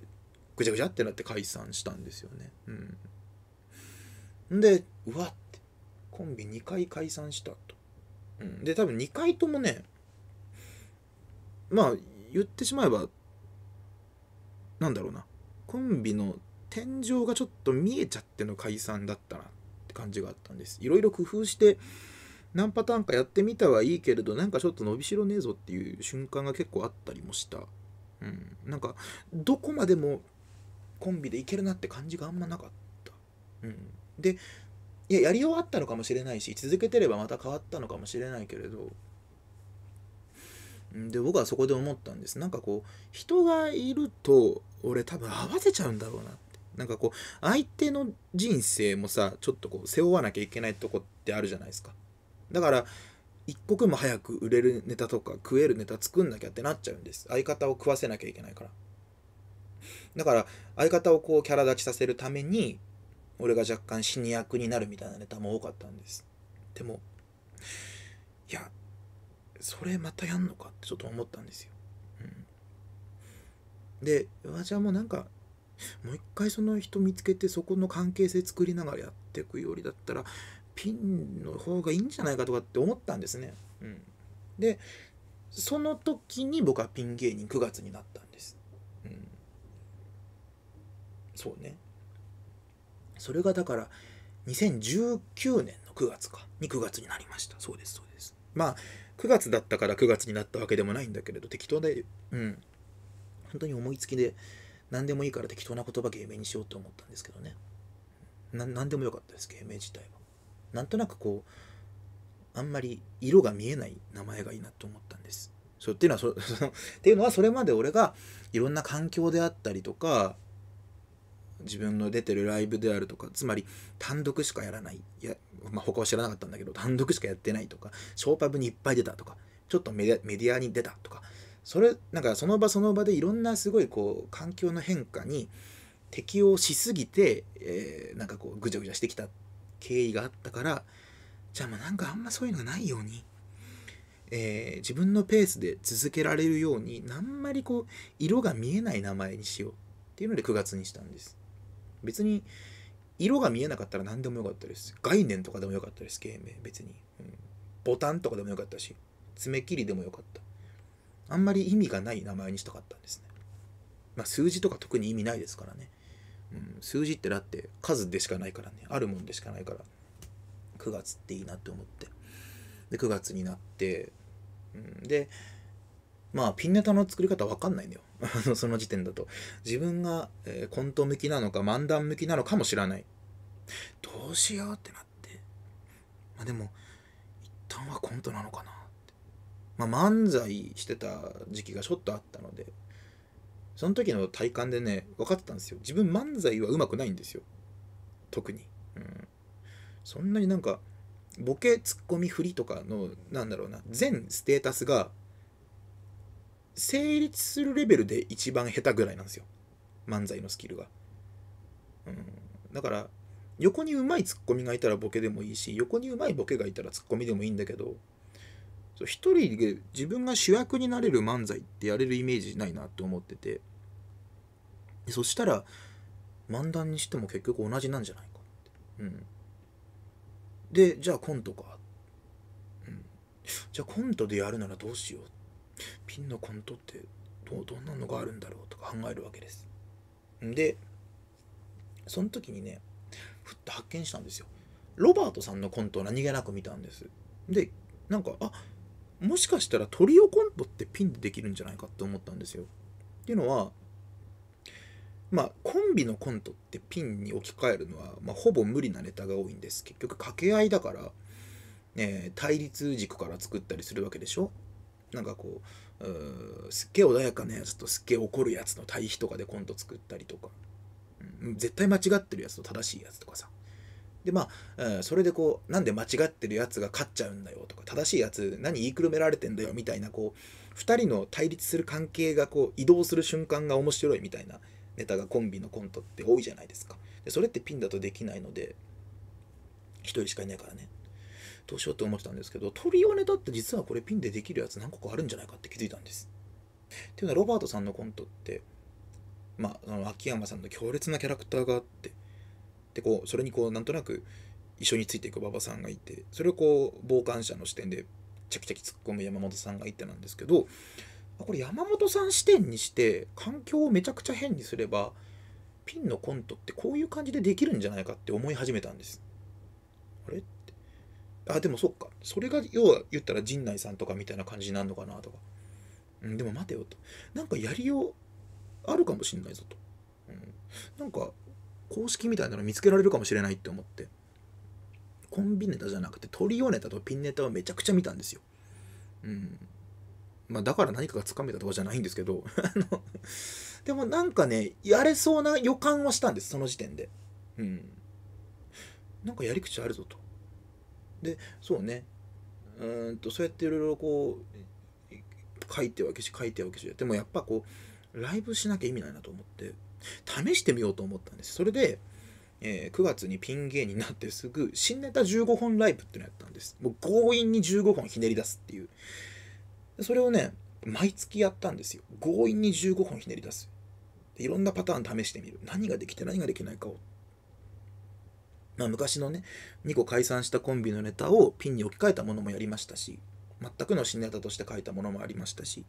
ぐちゃぐちゃってなって解散したんですよねうんでうわってコンビ2回解散したとで多分2回ともねまあ言ってしまえばなんだろうなコンビの天井がちょっと見えちゃっての解散だったなって感じがあったんですいろいろ工夫して何パターンかやってみたはいいけれどなんかちょっと伸びしろねえぞっていう瞬間が結構あったりもしたうんなんかどこまでもコンビでいけるなって感じがあんまなかったうんでややり終わったのかもしれないし続けてればまた変わったのかもしれないけれどで僕はそこで思ったんですなんかこう人がいると俺多分合わせちゃうんだろうなってなんかこう相手の人生もさちょっとこう背負わなきゃいけないとこってあるじゃないですかだから一刻も早く売れるネタとか食えるネタ作んなきゃってなっちゃうんです相方を食わせなきゃいけないからだから相方をこうキャラ立ちさせるために俺が若干死に役になるみたいなネタも多かったんですでもいやそれまたやんのかってちょっと思ったんですよ、うん、でじゃあもうなんかもう一回その人見つけてそこの関係性作りながらやっていくよりだったらピンの方がいいんじゃないかとかって思ったんですね、うん、でその時に僕はピン芸人9月になったんです、うん、そうねそれがだから2019年の9月かに9月になりましたそうですそうですまあ9月だったから9月になったわけでもないんだけれど適当でうん本当に思いつきで何でもいいから適当な言葉芸名にしようと思ったんですけどね何でもよかったです芸名自体はなんとなくこうあんまり色が見えない名前がいいなと思ったんですそうっていうのはそのっていうのはそれまで俺がいろんな環境であったりとか自分の出てるライブであるとかつまり単独しかやらないや、まあ、他は知らなかったんだけど単独しかやってないとかショーパブにいっぱい出たとかちょっとメディアに出たとかそれなんかその場その場でいろんなすごいこう環境の変化に適応しすぎて、えー、なんかこうぐちゃぐちゃしてきた経緯があったからじゃあもうなんかあんまそういうのがないように。えー、自分のペースで続けられるようにあんまりこう色が見えない名前にしようっていうので9月にしたんです。別に色が見えなかったら何でもよかったです。概念とかでもよかったです、芸名、別に、うん。ボタンとかでもよかったし、爪切りでもよかった。あんまり意味がない名前にしたかったんですね。まあ、数字とか特に意味ないですからね。うん、数字ってだって数でしかないからね。あるもんでしかないから。9月っていいなって思って。で、9月になって、うん、で、まあ、ピンネタの作り方わかんないんだよ。その時点だと。自分が、えー、コント向きなのか漫談向きなのかも知らない。どうしようってなって。まあでも、一旦はコントなのかなって。まあ漫才してた時期がちょっとあったので、その時の体感でね、分かってたんですよ。自分漫才はうまくないんですよ。特に。うん。そんなになんか、ボケ、ツッコミ、振りとかの、なんだろうな、全ステータスが成立するレベルで一番下手ぐらいなんですよ。漫才のスキルが。うん、だから、横にうまいツッコミがいたらボケでもいいし、横にうまいボケがいたらツッコミでもいいんだけど、一人で自分が主役になれる漫才ってやれるイメージないなって思ってて、そしたら、漫談にしても結局同じなんじゃないかって。うん。で、じゃあコントか。うん。じゃあコントでやるならどうしようって。ピンのコントってどどんなのがあるんだろうとか考えるわけです。でその時にねふっと発見したんですよ。ロバートさんのコントを何気なく見たんです。でなんかあもしかしたらトリオコントってピンでできるんじゃないかって思ったんですよ。っていうのはまあコンビのコントってピンに置き換えるのは、まあ、ほぼ無理なネタが多いんです結局掛け合いだから、ね、対立軸から作ったりするわけでしょなんかこううんすっげえ穏やかなやつとすっげえ怒るやつの対比とかでコント作ったりとか、うん、絶対間違ってるやつと正しいやつとかさでまあ、それでこうなんで間違ってるやつが勝っちゃうんだよとか正しいやつ何言いくるめられてんだよみたいなこう2人の対立する関係がこう移動する瞬間が面白いみたいなネタがコンビのコントって多いじゃないですかでそれってピンだとできないので1人しかいないからねどうしようって思ってたんですけどトリオネだって実はこれピンでできるやつ何個かあるんじゃないかって気づいたんです。っていうのはロバートさんのコントってまあ、の秋山さんの強烈なキャラクターがあってでこうそれにこうなんとなく一緒についていく馬場さんがいてそれをこう傍観者の視点でチャキチャキ突っ込む山本さんがいてなんですけどこれ山本さん視点にして環境をめちゃくちゃ変にすればピンのコントってこういう感じでできるんじゃないかって思い始めたんです。あれあでもそっかそれが要は言ったら陣内さんとかみたいな感じになるのかなとか、うん、でも待てよとなんかやりようあるかもしんないぞと、うん、なんか公式みたいなの見つけられるかもしれないって思ってコンビネタじゃなくてトリオネタとピンネタをめちゃくちゃ見たんですよ、うん、まあだから何かがつかめたとかじゃないんですけど でもなんかねやれそうな予感はしたんですその時点でうんなんかやり口あるぞとでそうねうんとそうやっていろいろこう書いては消し書いては消しでもやっぱこうライブしなきゃ意味ないなと思って試してみようと思ったんですそれで、えー、9月にピン芸人になってすぐ新ネタ15本ライブってのやったんですもう強引に15本ひねり出すっていうそれをね毎月やったんですよ強引に15本ひねり出すいろんなパターン試してみる何ができて何ができないかを昔のね、2個解散したコンビのネタをピンに置き換えたものもやりましたし、全くの新ネタとして書いたものもありましたし、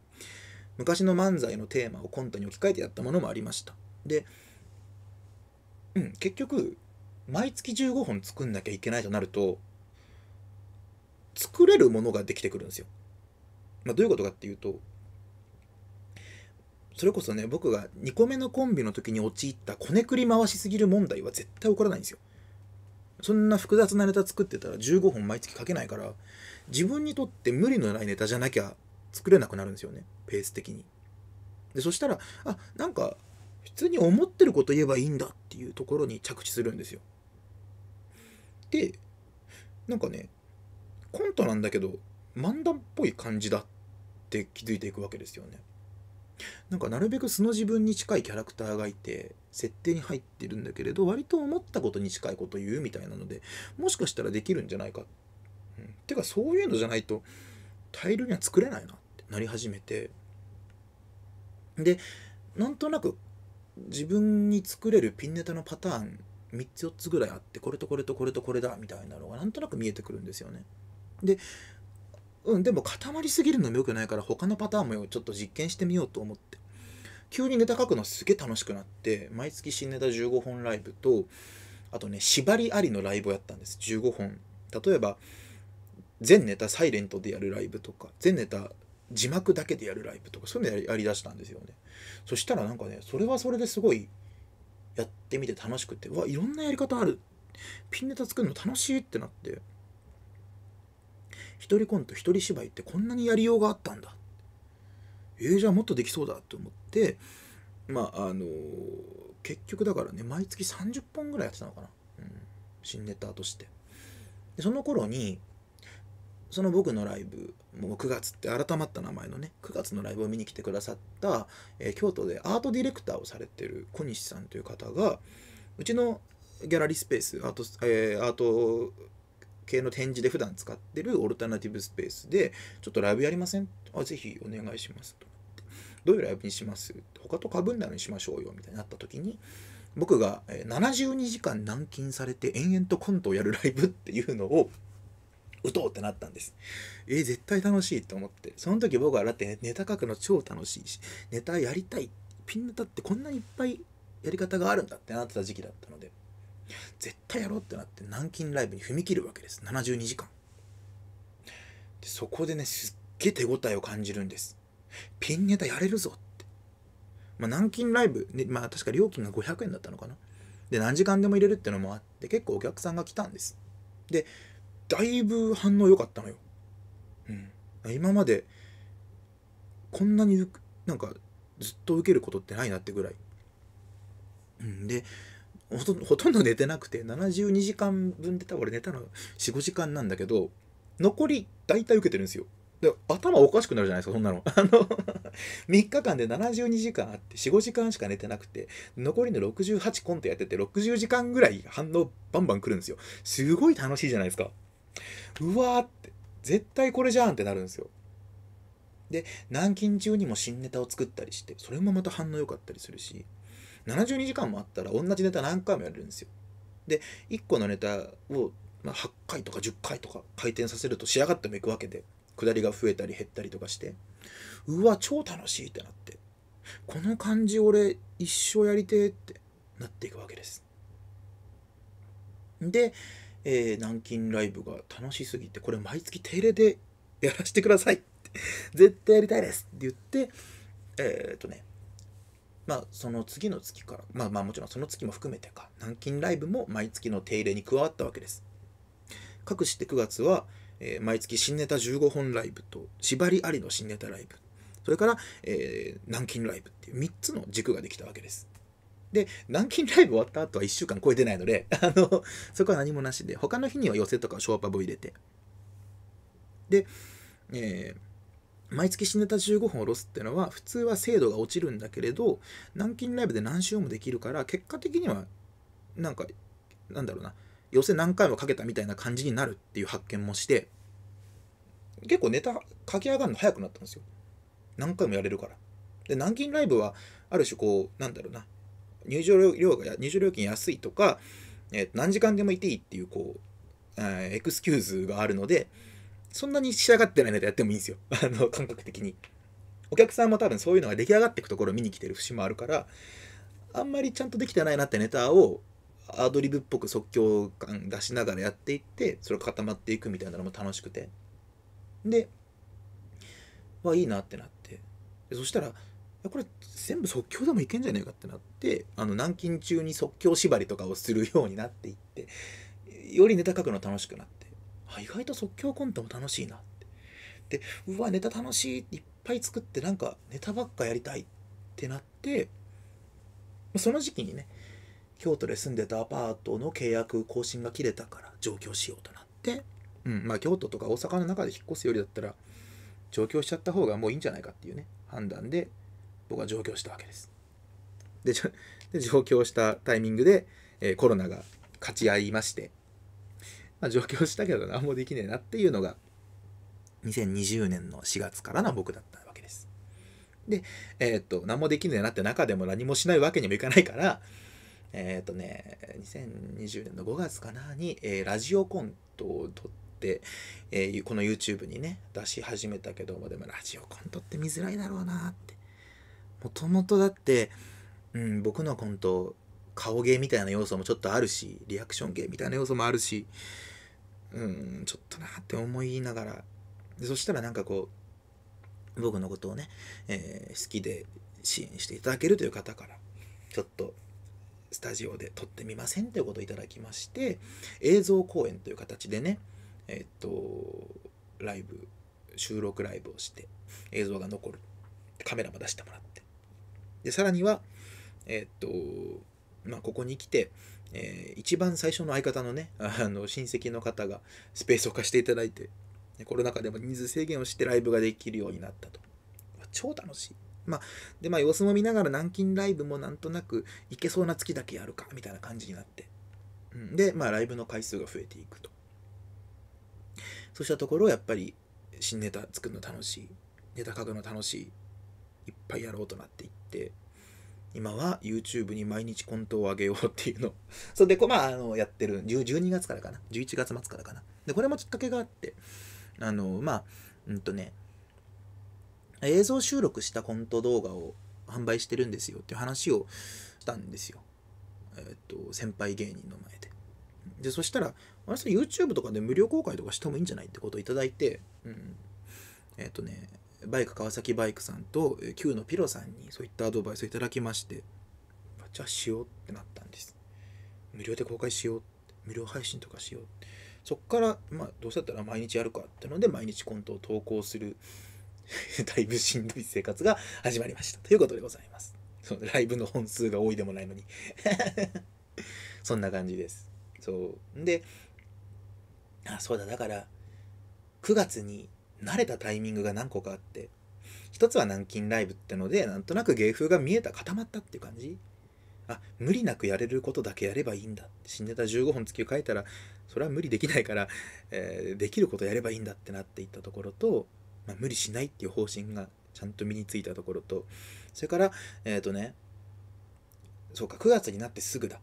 昔の漫才のテーマをコントに置き換えてやったものもありました。で、うん、結局、毎月15本作んなきゃいけないとなると、作れるものができてくるんですよ。まあ、どういうことかっていうと、それこそね、僕が2個目のコンビの時に陥ったこねくり回しすぎる問題は絶対起こらないんですよ。そんな複雑なネタ作ってたら15本毎月書けないから自分にとって無理のないネタじゃなきゃ作れなくなるんですよねペース的に。でそしたらあなんか普通に思ってること言えばいいんだっていうところに着地するんですよ。でなんかねコントなんだけど漫談っぽい感じだって気づいていくわけですよね。なんかなるべく素の自分に近いキャラクターがいて設定に入ってるんだけれど割と思ったことに近いこと言うみたいなのでもしかしたらできるんじゃないか、うん、てかそういうのじゃないと大量には作れないなってなり始めてでなんとなく自分に作れるピンネタのパターン3つ4つぐらいあってこれとこれとこれとこれだみたいなのがなんとなく見えてくるんですよね。でうん、でも固まりすぎるのも良くないから他のパターンもちょっと実験してみようと思って。急にネタ書くのすげえ楽しくなって、毎月新ネタ15本ライブと、あとね、縛りありのライブをやったんです。15本。例えば、全ネタサイレントでやるライブとか、全ネタ字幕だけでやるライブとか、そういうのやりだしたんですよね。そしたらなんかね、それはそれですごいやってみて楽しくて、うわ、いろんなやり方ある。ピンネタ作るの楽しいってなって。一人コント一人芝居ってこんなにやりようがあったんだえー、じゃあもっとできそうだと思ってまああの結局だからね毎月30本ぐらいやってたのかな、うん、新ネタとしてでその頃にその僕のライブもう9月って改まった名前のね9月のライブを見に来てくださった、えー、京都でアートディレクターをされてる小西さんという方がうちのギャラリースペースアート,、えー、アート系の展示で普段使ってるオルタナティブスペースで、ちょっとライブやりませんあぜひお願いしますと。どういうライブにします他とかぶんないのにしましょうよみたいになった時に、僕が72時間軟禁されて延々とコントをやるライブっていうのを打とうってなったんです。えー、絶対楽しいと思って。その時僕はだってネタ書くの超楽しいし、ネタやりたい。ピンネタってこんなにいっぱいやり方があるんだってなってた時期だったので。絶対やろうってなって南京ライブに踏み切るわけです72時間でそこでねすっげえ手応えを感じるんですピンネタやれるぞって、まあ、南京ライブ、ね、まあ確か料金が500円だったのかなで何時間でも入れるってのもあって結構お客さんが来たんですでだいぶ反応良かったのよ、うん、今までこんなになんかずっと受けることってないなってぐらい、うん、でほとんど寝てなくて72時間分出た俺寝たの45時間なんだけど残り大体受けてるんですよで頭おかしくなるじゃないですかそんなの あの3日間で72時間あって45時間しか寝てなくて残りの68コントやってて60時間ぐらい反応バンバン来るんですよすごい楽しいじゃないですかうわーって絶対これじゃんってなるんですよで軟禁中にも新ネタを作ったりしてそれもまた反応良かったりするし72時間もあったら同じネタ何回もやれるんですよ。で1個のネタを、まあ、8回とか10回とか回転させると仕上がってもいくわけで下りが増えたり減ったりとかしてうわ超楽しいってなってこの感じ俺一生やりてえってなっていくわけです。で、えー、南京ライブが楽しすぎてこれ毎月定例でやらせてください絶対やりたいですって言ってえー、っとねまあ、その次の月から、まあまあもちろんその月も含めてか、南京ライブも毎月の手入れに加わったわけです。各くして9月は、えー、毎月新ネタ15本ライブと、縛りありの新ネタライブ、それから、えー、南京ライブっていう3つの軸ができたわけです。で、南京ライブ終わった後は1週間超えてないので、あの、そこは何もなしで、他の日には寄せとかショーパブを入れて。で、えー毎月新ネタ15本をろすっていうのは普通は精度が落ちるんだけれど軟禁ライブで何週もできるから結果的にはなんかなんだろうな寄せ何回もかけたみたいな感じになるっていう発見もして結構ネタ書き上がるの早くなったんですよ何回もやれるからで軟禁ライブはある種こうなんだろうな入場料が入場料金安いとか、えー、何時間でもいていいっていうこう、えー、エクスキューズがあるので、そんなに仕上がってないのでやってもいいんですよ。あの、感覚的に。お客さんも多分そういうのが出来上がっていくところを見に来てる節もあるから、あんまりちゃんとできてないなってネタをアドリブっぽく即興感出しながらやっていって、それが固まっていくみたいなのも楽しくて。で、まあいいなってなって。そしたら、これ全部即興でもいけんじゃねえかってなってあの軟禁中に即興縛りとかをするようになっていってよりネタ書くの楽しくなってあ意外と即興コントも楽しいなってでうわネタ楽しいっていっぱい作ってなんかネタばっかやりたいってなってその時期にね京都で住んでたアパートの契約更新が切れたから上京しようとなって、うんまあ、京都とか大阪の中で引っ越すよりだったら上京しちゃった方がもういいんじゃないかっていうね判断で僕は上京したわけです。で上京したタイミングで、えー、コロナが勝ち合いましてまあ、上京したけど何もできねえなっていうのが2020年の4月からの僕だったわけです。で、えー、っと、何もできねえなって中でも何もしないわけにもいかないから、えー、っとね、2020年の5月かなに、えー、ラジオコントを撮って、えー、この YouTube にね、出し始めたけども、でもラジオコントって見づらいだろうなって。もともとだって、うん、僕のコント、顔芸みたいな要素もちょっとあるし、リアクション芸みたいな要素もあるし、うんちょっとなって思いながらそしたらなんかこう僕のことをね、えー、好きで支援していただけるという方からちょっとスタジオで撮ってみませんということをいただきまして映像公演という形でねえっ、とライブ収録ライブをして映像が残るカメラも出してもらってでさらにはえっ、とまあここに来てえー、一番最初の相方のね、あの親戚の方がスペースを貸していただいて、コロナ禍でも人数制限をしてライブができるようになったと。超楽しい。まあ、で、まあ、様子も見ながら南京ライブもなんとなく行けそうな月だけやるか、みたいな感じになって。うん、で、まあ、ライブの回数が増えていくと。そうしたところ、やっぱり、新ネタ作るの楽しい。ネタ書くの楽しい。いっぱいやろうとなっていって、今は YouTube に毎日コントをあげようっていうの それでこ、まあ、あのやってる12月からかな11月末からかなでこれもきっかけがあってあのまあうんとね映像収録したコント動画を販売してるんですよっていう話をしたんですよえっと先輩芸人の前ででそしたら私 YouTube とかで無料公開とかしてもいいんじゃないってことをいただいてうんえっとねバイク川崎バイクさんと Q のピロさんにそういったアドバイスをいただきましてじゃあしようってなったんです無料で公開しよう無料配信とかしようそっからまあどうせだったら毎日やるかってので毎日コントを投稿する だいぶしんどい生活が始まりましたということでございますそのライブの本数が多いでもないのに そんな感じですそうであそうだだから9月に慣れたタイミングが何個かあって一つは南京ライブってのでなんとなく芸風が見えた固まったっていう感じあ無理なくやれることだけやればいいんだ死んでた15本月を書いたらそれは無理できないから、えー、できることやればいいんだってなっていったところと、まあ、無理しないっていう方針がちゃんと身についたところとそれからえっ、ー、とねそうか9月になってすぐだ、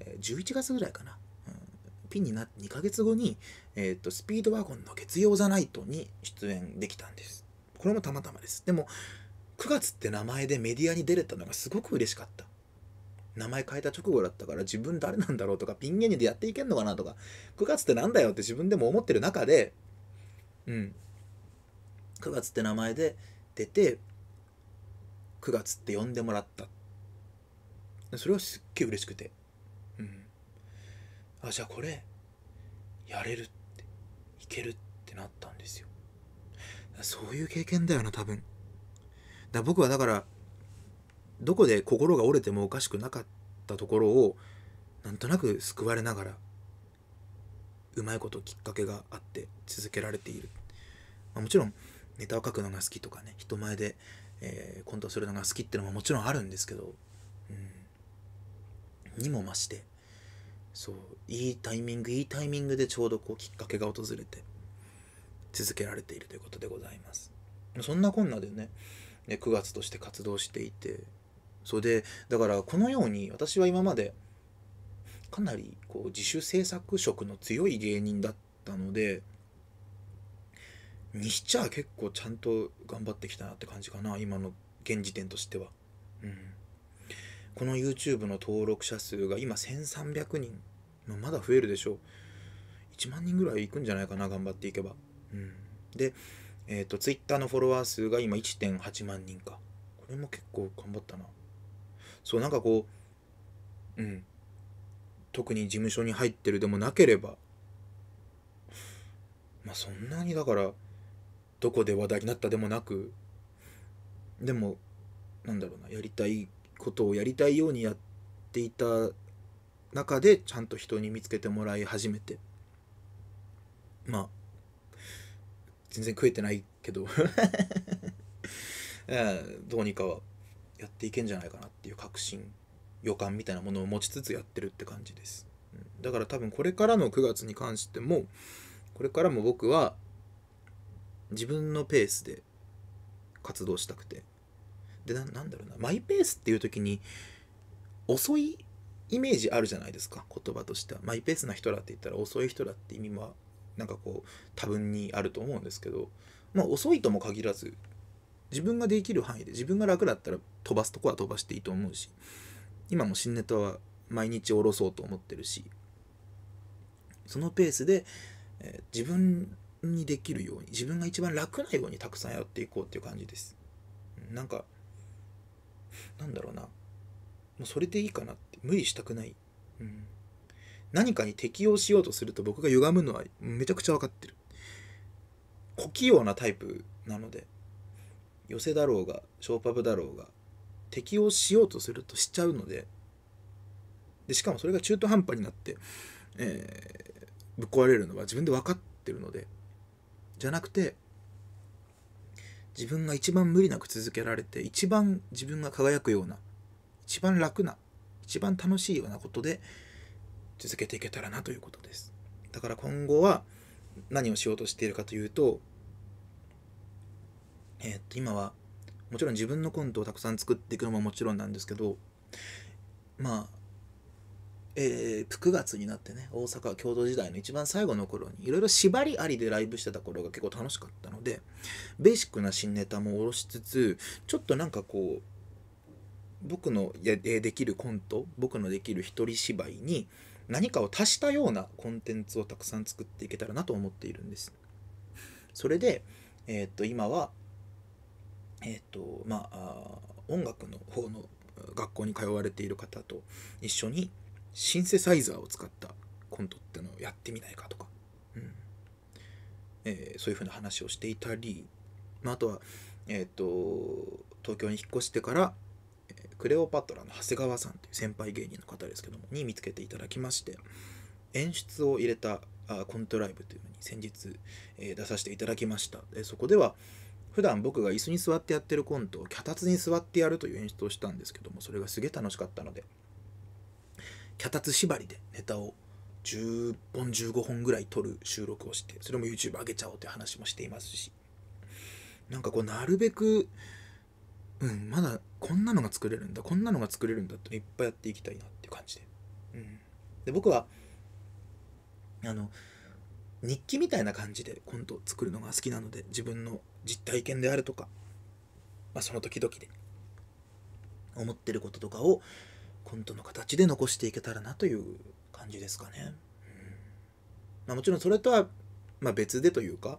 えー、11月ぐらいかなピンになって2ヶ月後に、えー、っと、スピードワゴンの月曜ザナイトに出演できたんです。これもたまたまです。でも、9月って名前でメディアに出れたのがすごく嬉しかった。名前変えた直後だったから自分誰なんだろうとかピン芸人でやっていけんのかなとか9月ってなんだよって自分でも思ってる中でうん9月って名前で出て9月って呼んでもらったそれはすっげえ嬉しくてあじゃあこれやれるっていけるってなったんですよそういう経験だよな多分だ僕はだからどこで心が折れてもおかしくなかったところをなんとなく救われながらうまいこときっかけがあって続けられている、まあ、もちろんネタを書くのが好きとかね人前で、えー、コントするのが好きってのももちろんあるんですけど、うん、にも増してそういいタイミングいいタイミングでちょうどこうきっかけが訪れて続けられているということでございますそんなこんなでね9月として活動していてそうでだからこのように私は今までかなりこう自主制作色の強い芸人だったのでにしちゃ結構ちゃんと頑張ってきたなって感じかな今の現時点としてはうんこの YouTube の登録者数が今1300人、まあ、まだ増えるでしょう1万人ぐらいいくんじゃないかな頑張っていけば、うん、で、えーと、と Twitter のフォロワー数が今1.8万人かこれも結構頑張ったなそうなんかこううん特に事務所に入ってるでもなければまあそんなにだからどこで話題になったでもなくでもなんだろうなやりたいことをやりたいようにやっていた中でちゃんと人に見つけてもらい始めてまあ全然食えてないけど どうにかはやっていけんじゃないかなっていう確信予感みたいなものを持ちつつやってるって感じですだから多分これからの9月に関してもこれからも僕は自分のペースで活動したくてでななんだろうなマイペースっていう時に遅いイメージあるじゃないですか言葉としてはマイペースな人だって言ったら遅い人だって意味はなんかこう多分にあると思うんですけど、まあ、遅いとも限らず自分ができる範囲で自分が楽だったら飛ばすとこは飛ばしていいと思うし今も新ネタは毎日下ろそうと思ってるしそのペースで、えー、自分にできるように自分が一番楽なようにたくさんやっていこうっていう感じですなんかなんだろうなもうそれでいいかなって無理したくない、うん、何かに適応しようとすると僕が歪むのはめちゃくちゃ分かってる小器用なタイプなので寄せだろうがショーパブだろうが適応しようとするとしちゃうのででしかもそれが中途半端になって、えー、ぶっ壊れるのは自分で分かってるのでじゃなくて自分が一番無理なく続けられて一番自分が輝くような一番楽な一番楽しいようなことで続けていけたらなということですだから今後は何をしようとしているかというとえー、っと今はもちろん自分のコントをたくさん作っていくのももちろんなんですけどまあえー、9月になってね大阪共同時代の一番最後の頃にいろいろ縛りありでライブしてた頃が結構楽しかったのでベーシックな新ネタも下ろしつつちょっとなんかこう僕のでできるコント僕のできる一人芝居に何かを足したようなコンテンツをたくさん作っていけたらなと思っているんです。それで、えー、っと今は、えー、っとまあ、音楽の方の学校に通われている方と一緒にシンセサイザーを使ったコントってのをやってみないかとか、うんえー、そういうふうな話をしていたり、まあ、あとは、えーと、東京に引っ越してから、えクレオパトラの長谷川さんという先輩芸人の方ですけどもに見つけていただきまして演出を入れたあコントライブというのに先日、えー、出させていただきました。でそこでは普段僕が椅子に座ってやってるコントを脚立に座ってやるという演出をしたんですけどもそれがすげえ楽しかったので脚立縛りでネタを10本15本ぐらい撮る収録をしてそれも YouTube 上げちゃおうって話もしていますしなんかこうなるべくうんまだこんなのが作れるんだこんなのが作れるんだっていっぱいやっていきたいなっていう感じで,、うん、で僕はあの日記みたいな感じでコントを作るのが好きなので自分の実体験であるとか、まあ、その時々で思ってることとかをコントの形で残していけたらなという感じですかね。うんまあ、もちろんそれとは、まあ、別でというか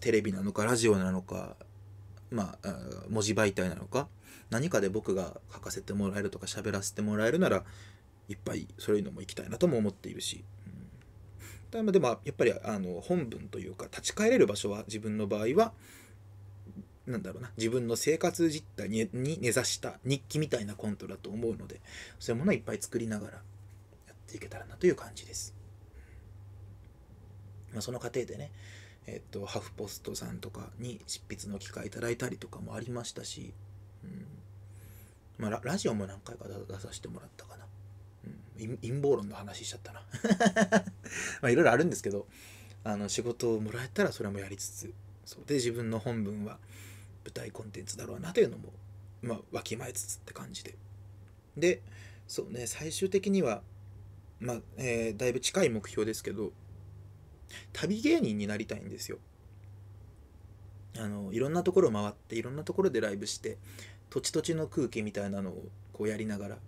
テレビなのかラジオなのか、まあ、文字媒体なのか何かで僕が書かせてもらえるとか喋らせてもらえるならいっぱいそういうのも行きたいなとも思っているし、うん、でもやっぱりあの本文というか立ち返れる場所は自分の場合はなんだろうな、自分の生活実態に根ざした日記みたいなコントだと思うので、そういうものをいっぱい作りながらやっていけたらなという感じです。まあ、その過程でね、えっと、ハフポストさんとかに執筆の機会いただいたりとかもありましたし、うんまあ、ラジオも何回か出させてもらったかな。うん、陰謀論の話しちゃったな。まあいろいろあるんですけど、あの仕事をもらえたらそれもやりつつ、そうで自分の本文は舞台コンテンツだろうなというのも、まあ、わきまえつつって感じで。で、そうね、最終的には、まあ、えー、だいぶ近い目標ですけど、旅芸人になりたいんですよ。あの、いろんなところ回って、いろんなところでライブして、土地土地の空気みたいなのをこうやりながら、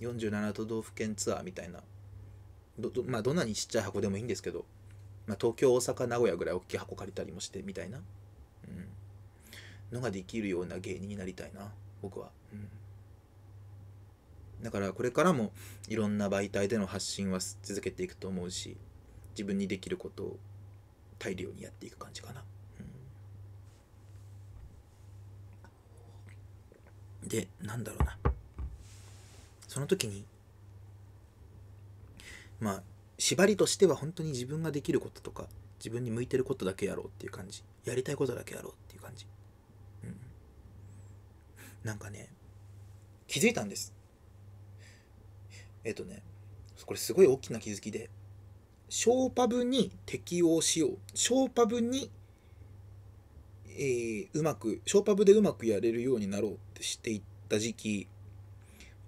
47都道府県ツアーみたいな、ど、どまあ、どんなにちっちゃい箱でもいいんですけど、まあ、東京、大阪、名古屋ぐらい大きい箱借りたりもしてみたいな。うん。のができるような芸人になりたいな僕は、うん、だからこれからもいろんな媒体での発信は続けていくと思うし自分にできることを大量にやっていく感じかな、うん、でなんだろうなその時にまあ縛りとしては本当に自分ができることとか自分に向いてることだけやろうっていう感じやりたいことだけやろうなんかね、気づいたんです。えっ、とね、これすごい大きな気づきで、ショーパブに適応しよう。ショーパブに、えー、うまく、ショーパブでうまくやれるようになろうってしていった時期、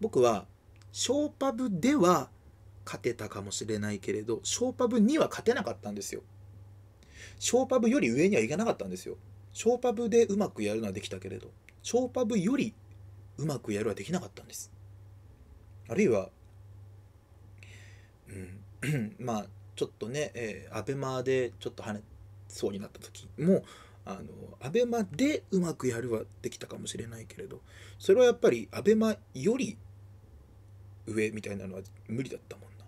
僕は、ショーパブでは勝てたかもしれないけれど、ショーパブには勝てなかったんですよ。ショーパブより上にはいかなかったんですよ。ショーパブでうまくやるのはできたけれど。超パブよりうまくやるはできなかったんです。あるいは、うん、まあちょっとね、えー、アベマでちょっと跳ねそうになった時もあのアベマでうまくやるはできたかもしれないけれどそれはやっぱりアベマより上みたいなのは無理だったもんな。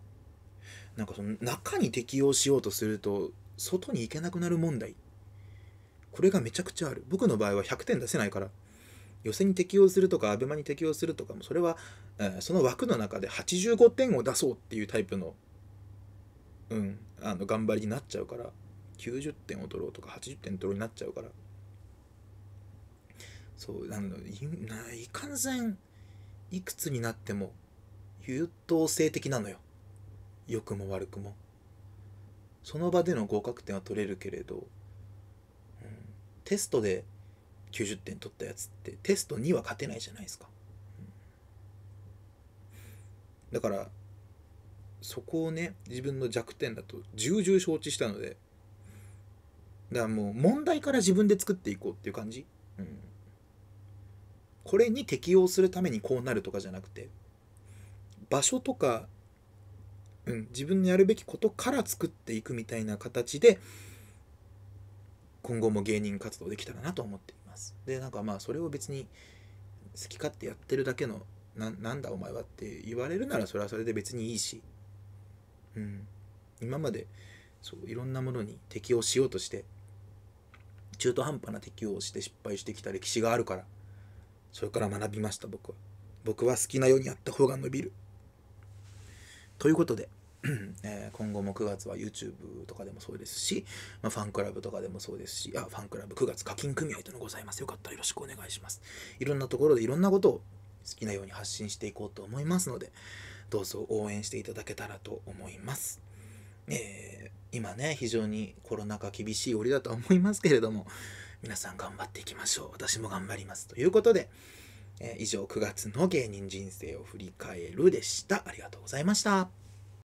なんかその中に適用しようとすると外に行けなくなる問題これがめちゃくちゃある僕の場合は100点出せないから予選に適用するとか abema に適用するとかもそれは、えその枠の中で85点を出そうっていうタイプの,、うん、あの頑張りになっちゃうから90点を取ろうとか80点取ろうになっちゃうからそうなのいいかんせんいくつになっても優等生的なのよ良くも悪くもその場での合格点は取れるけれど、うん、テストで90点取ったやつってテストには勝てないじゃないですか。だからそこをね自分の弱点だと重々承知したのでだからもう問題から自分で作っていこうっていう感じ、うん、これに適応するためにこうなるとかじゃなくて場所とか、うん、自分のやるべきことから作っていくみたいな形で今後も芸人活動できたらなと思ってますでなんかまあそれを別に好き勝手やってるだけのななんだお前はって言われるならそれはそれで別にいいし、うん、今までそういろんなものに適応しようとして中途半端な適応をして失敗してきた歴史があるからそれから学びました僕は僕は好きなようにやった方が伸びるということで えー、今後も9月は YouTube とかでもそうですし、まあ、ファンクラブとかでもそうですし、あ、ファンクラブ9月課金組合というのございます。よかったらよろしくお願いします。いろんなところでいろんなことを好きなように発信していこうと思いますので、どうぞ応援していただけたらと思います。えー、今ね、非常にコロナ禍厳しい折だとは思いますけれども、皆さん頑張っていきましょう。私も頑張ります。ということで、えー、以上9月の芸人人生を振り返るでした。ありがとうございました。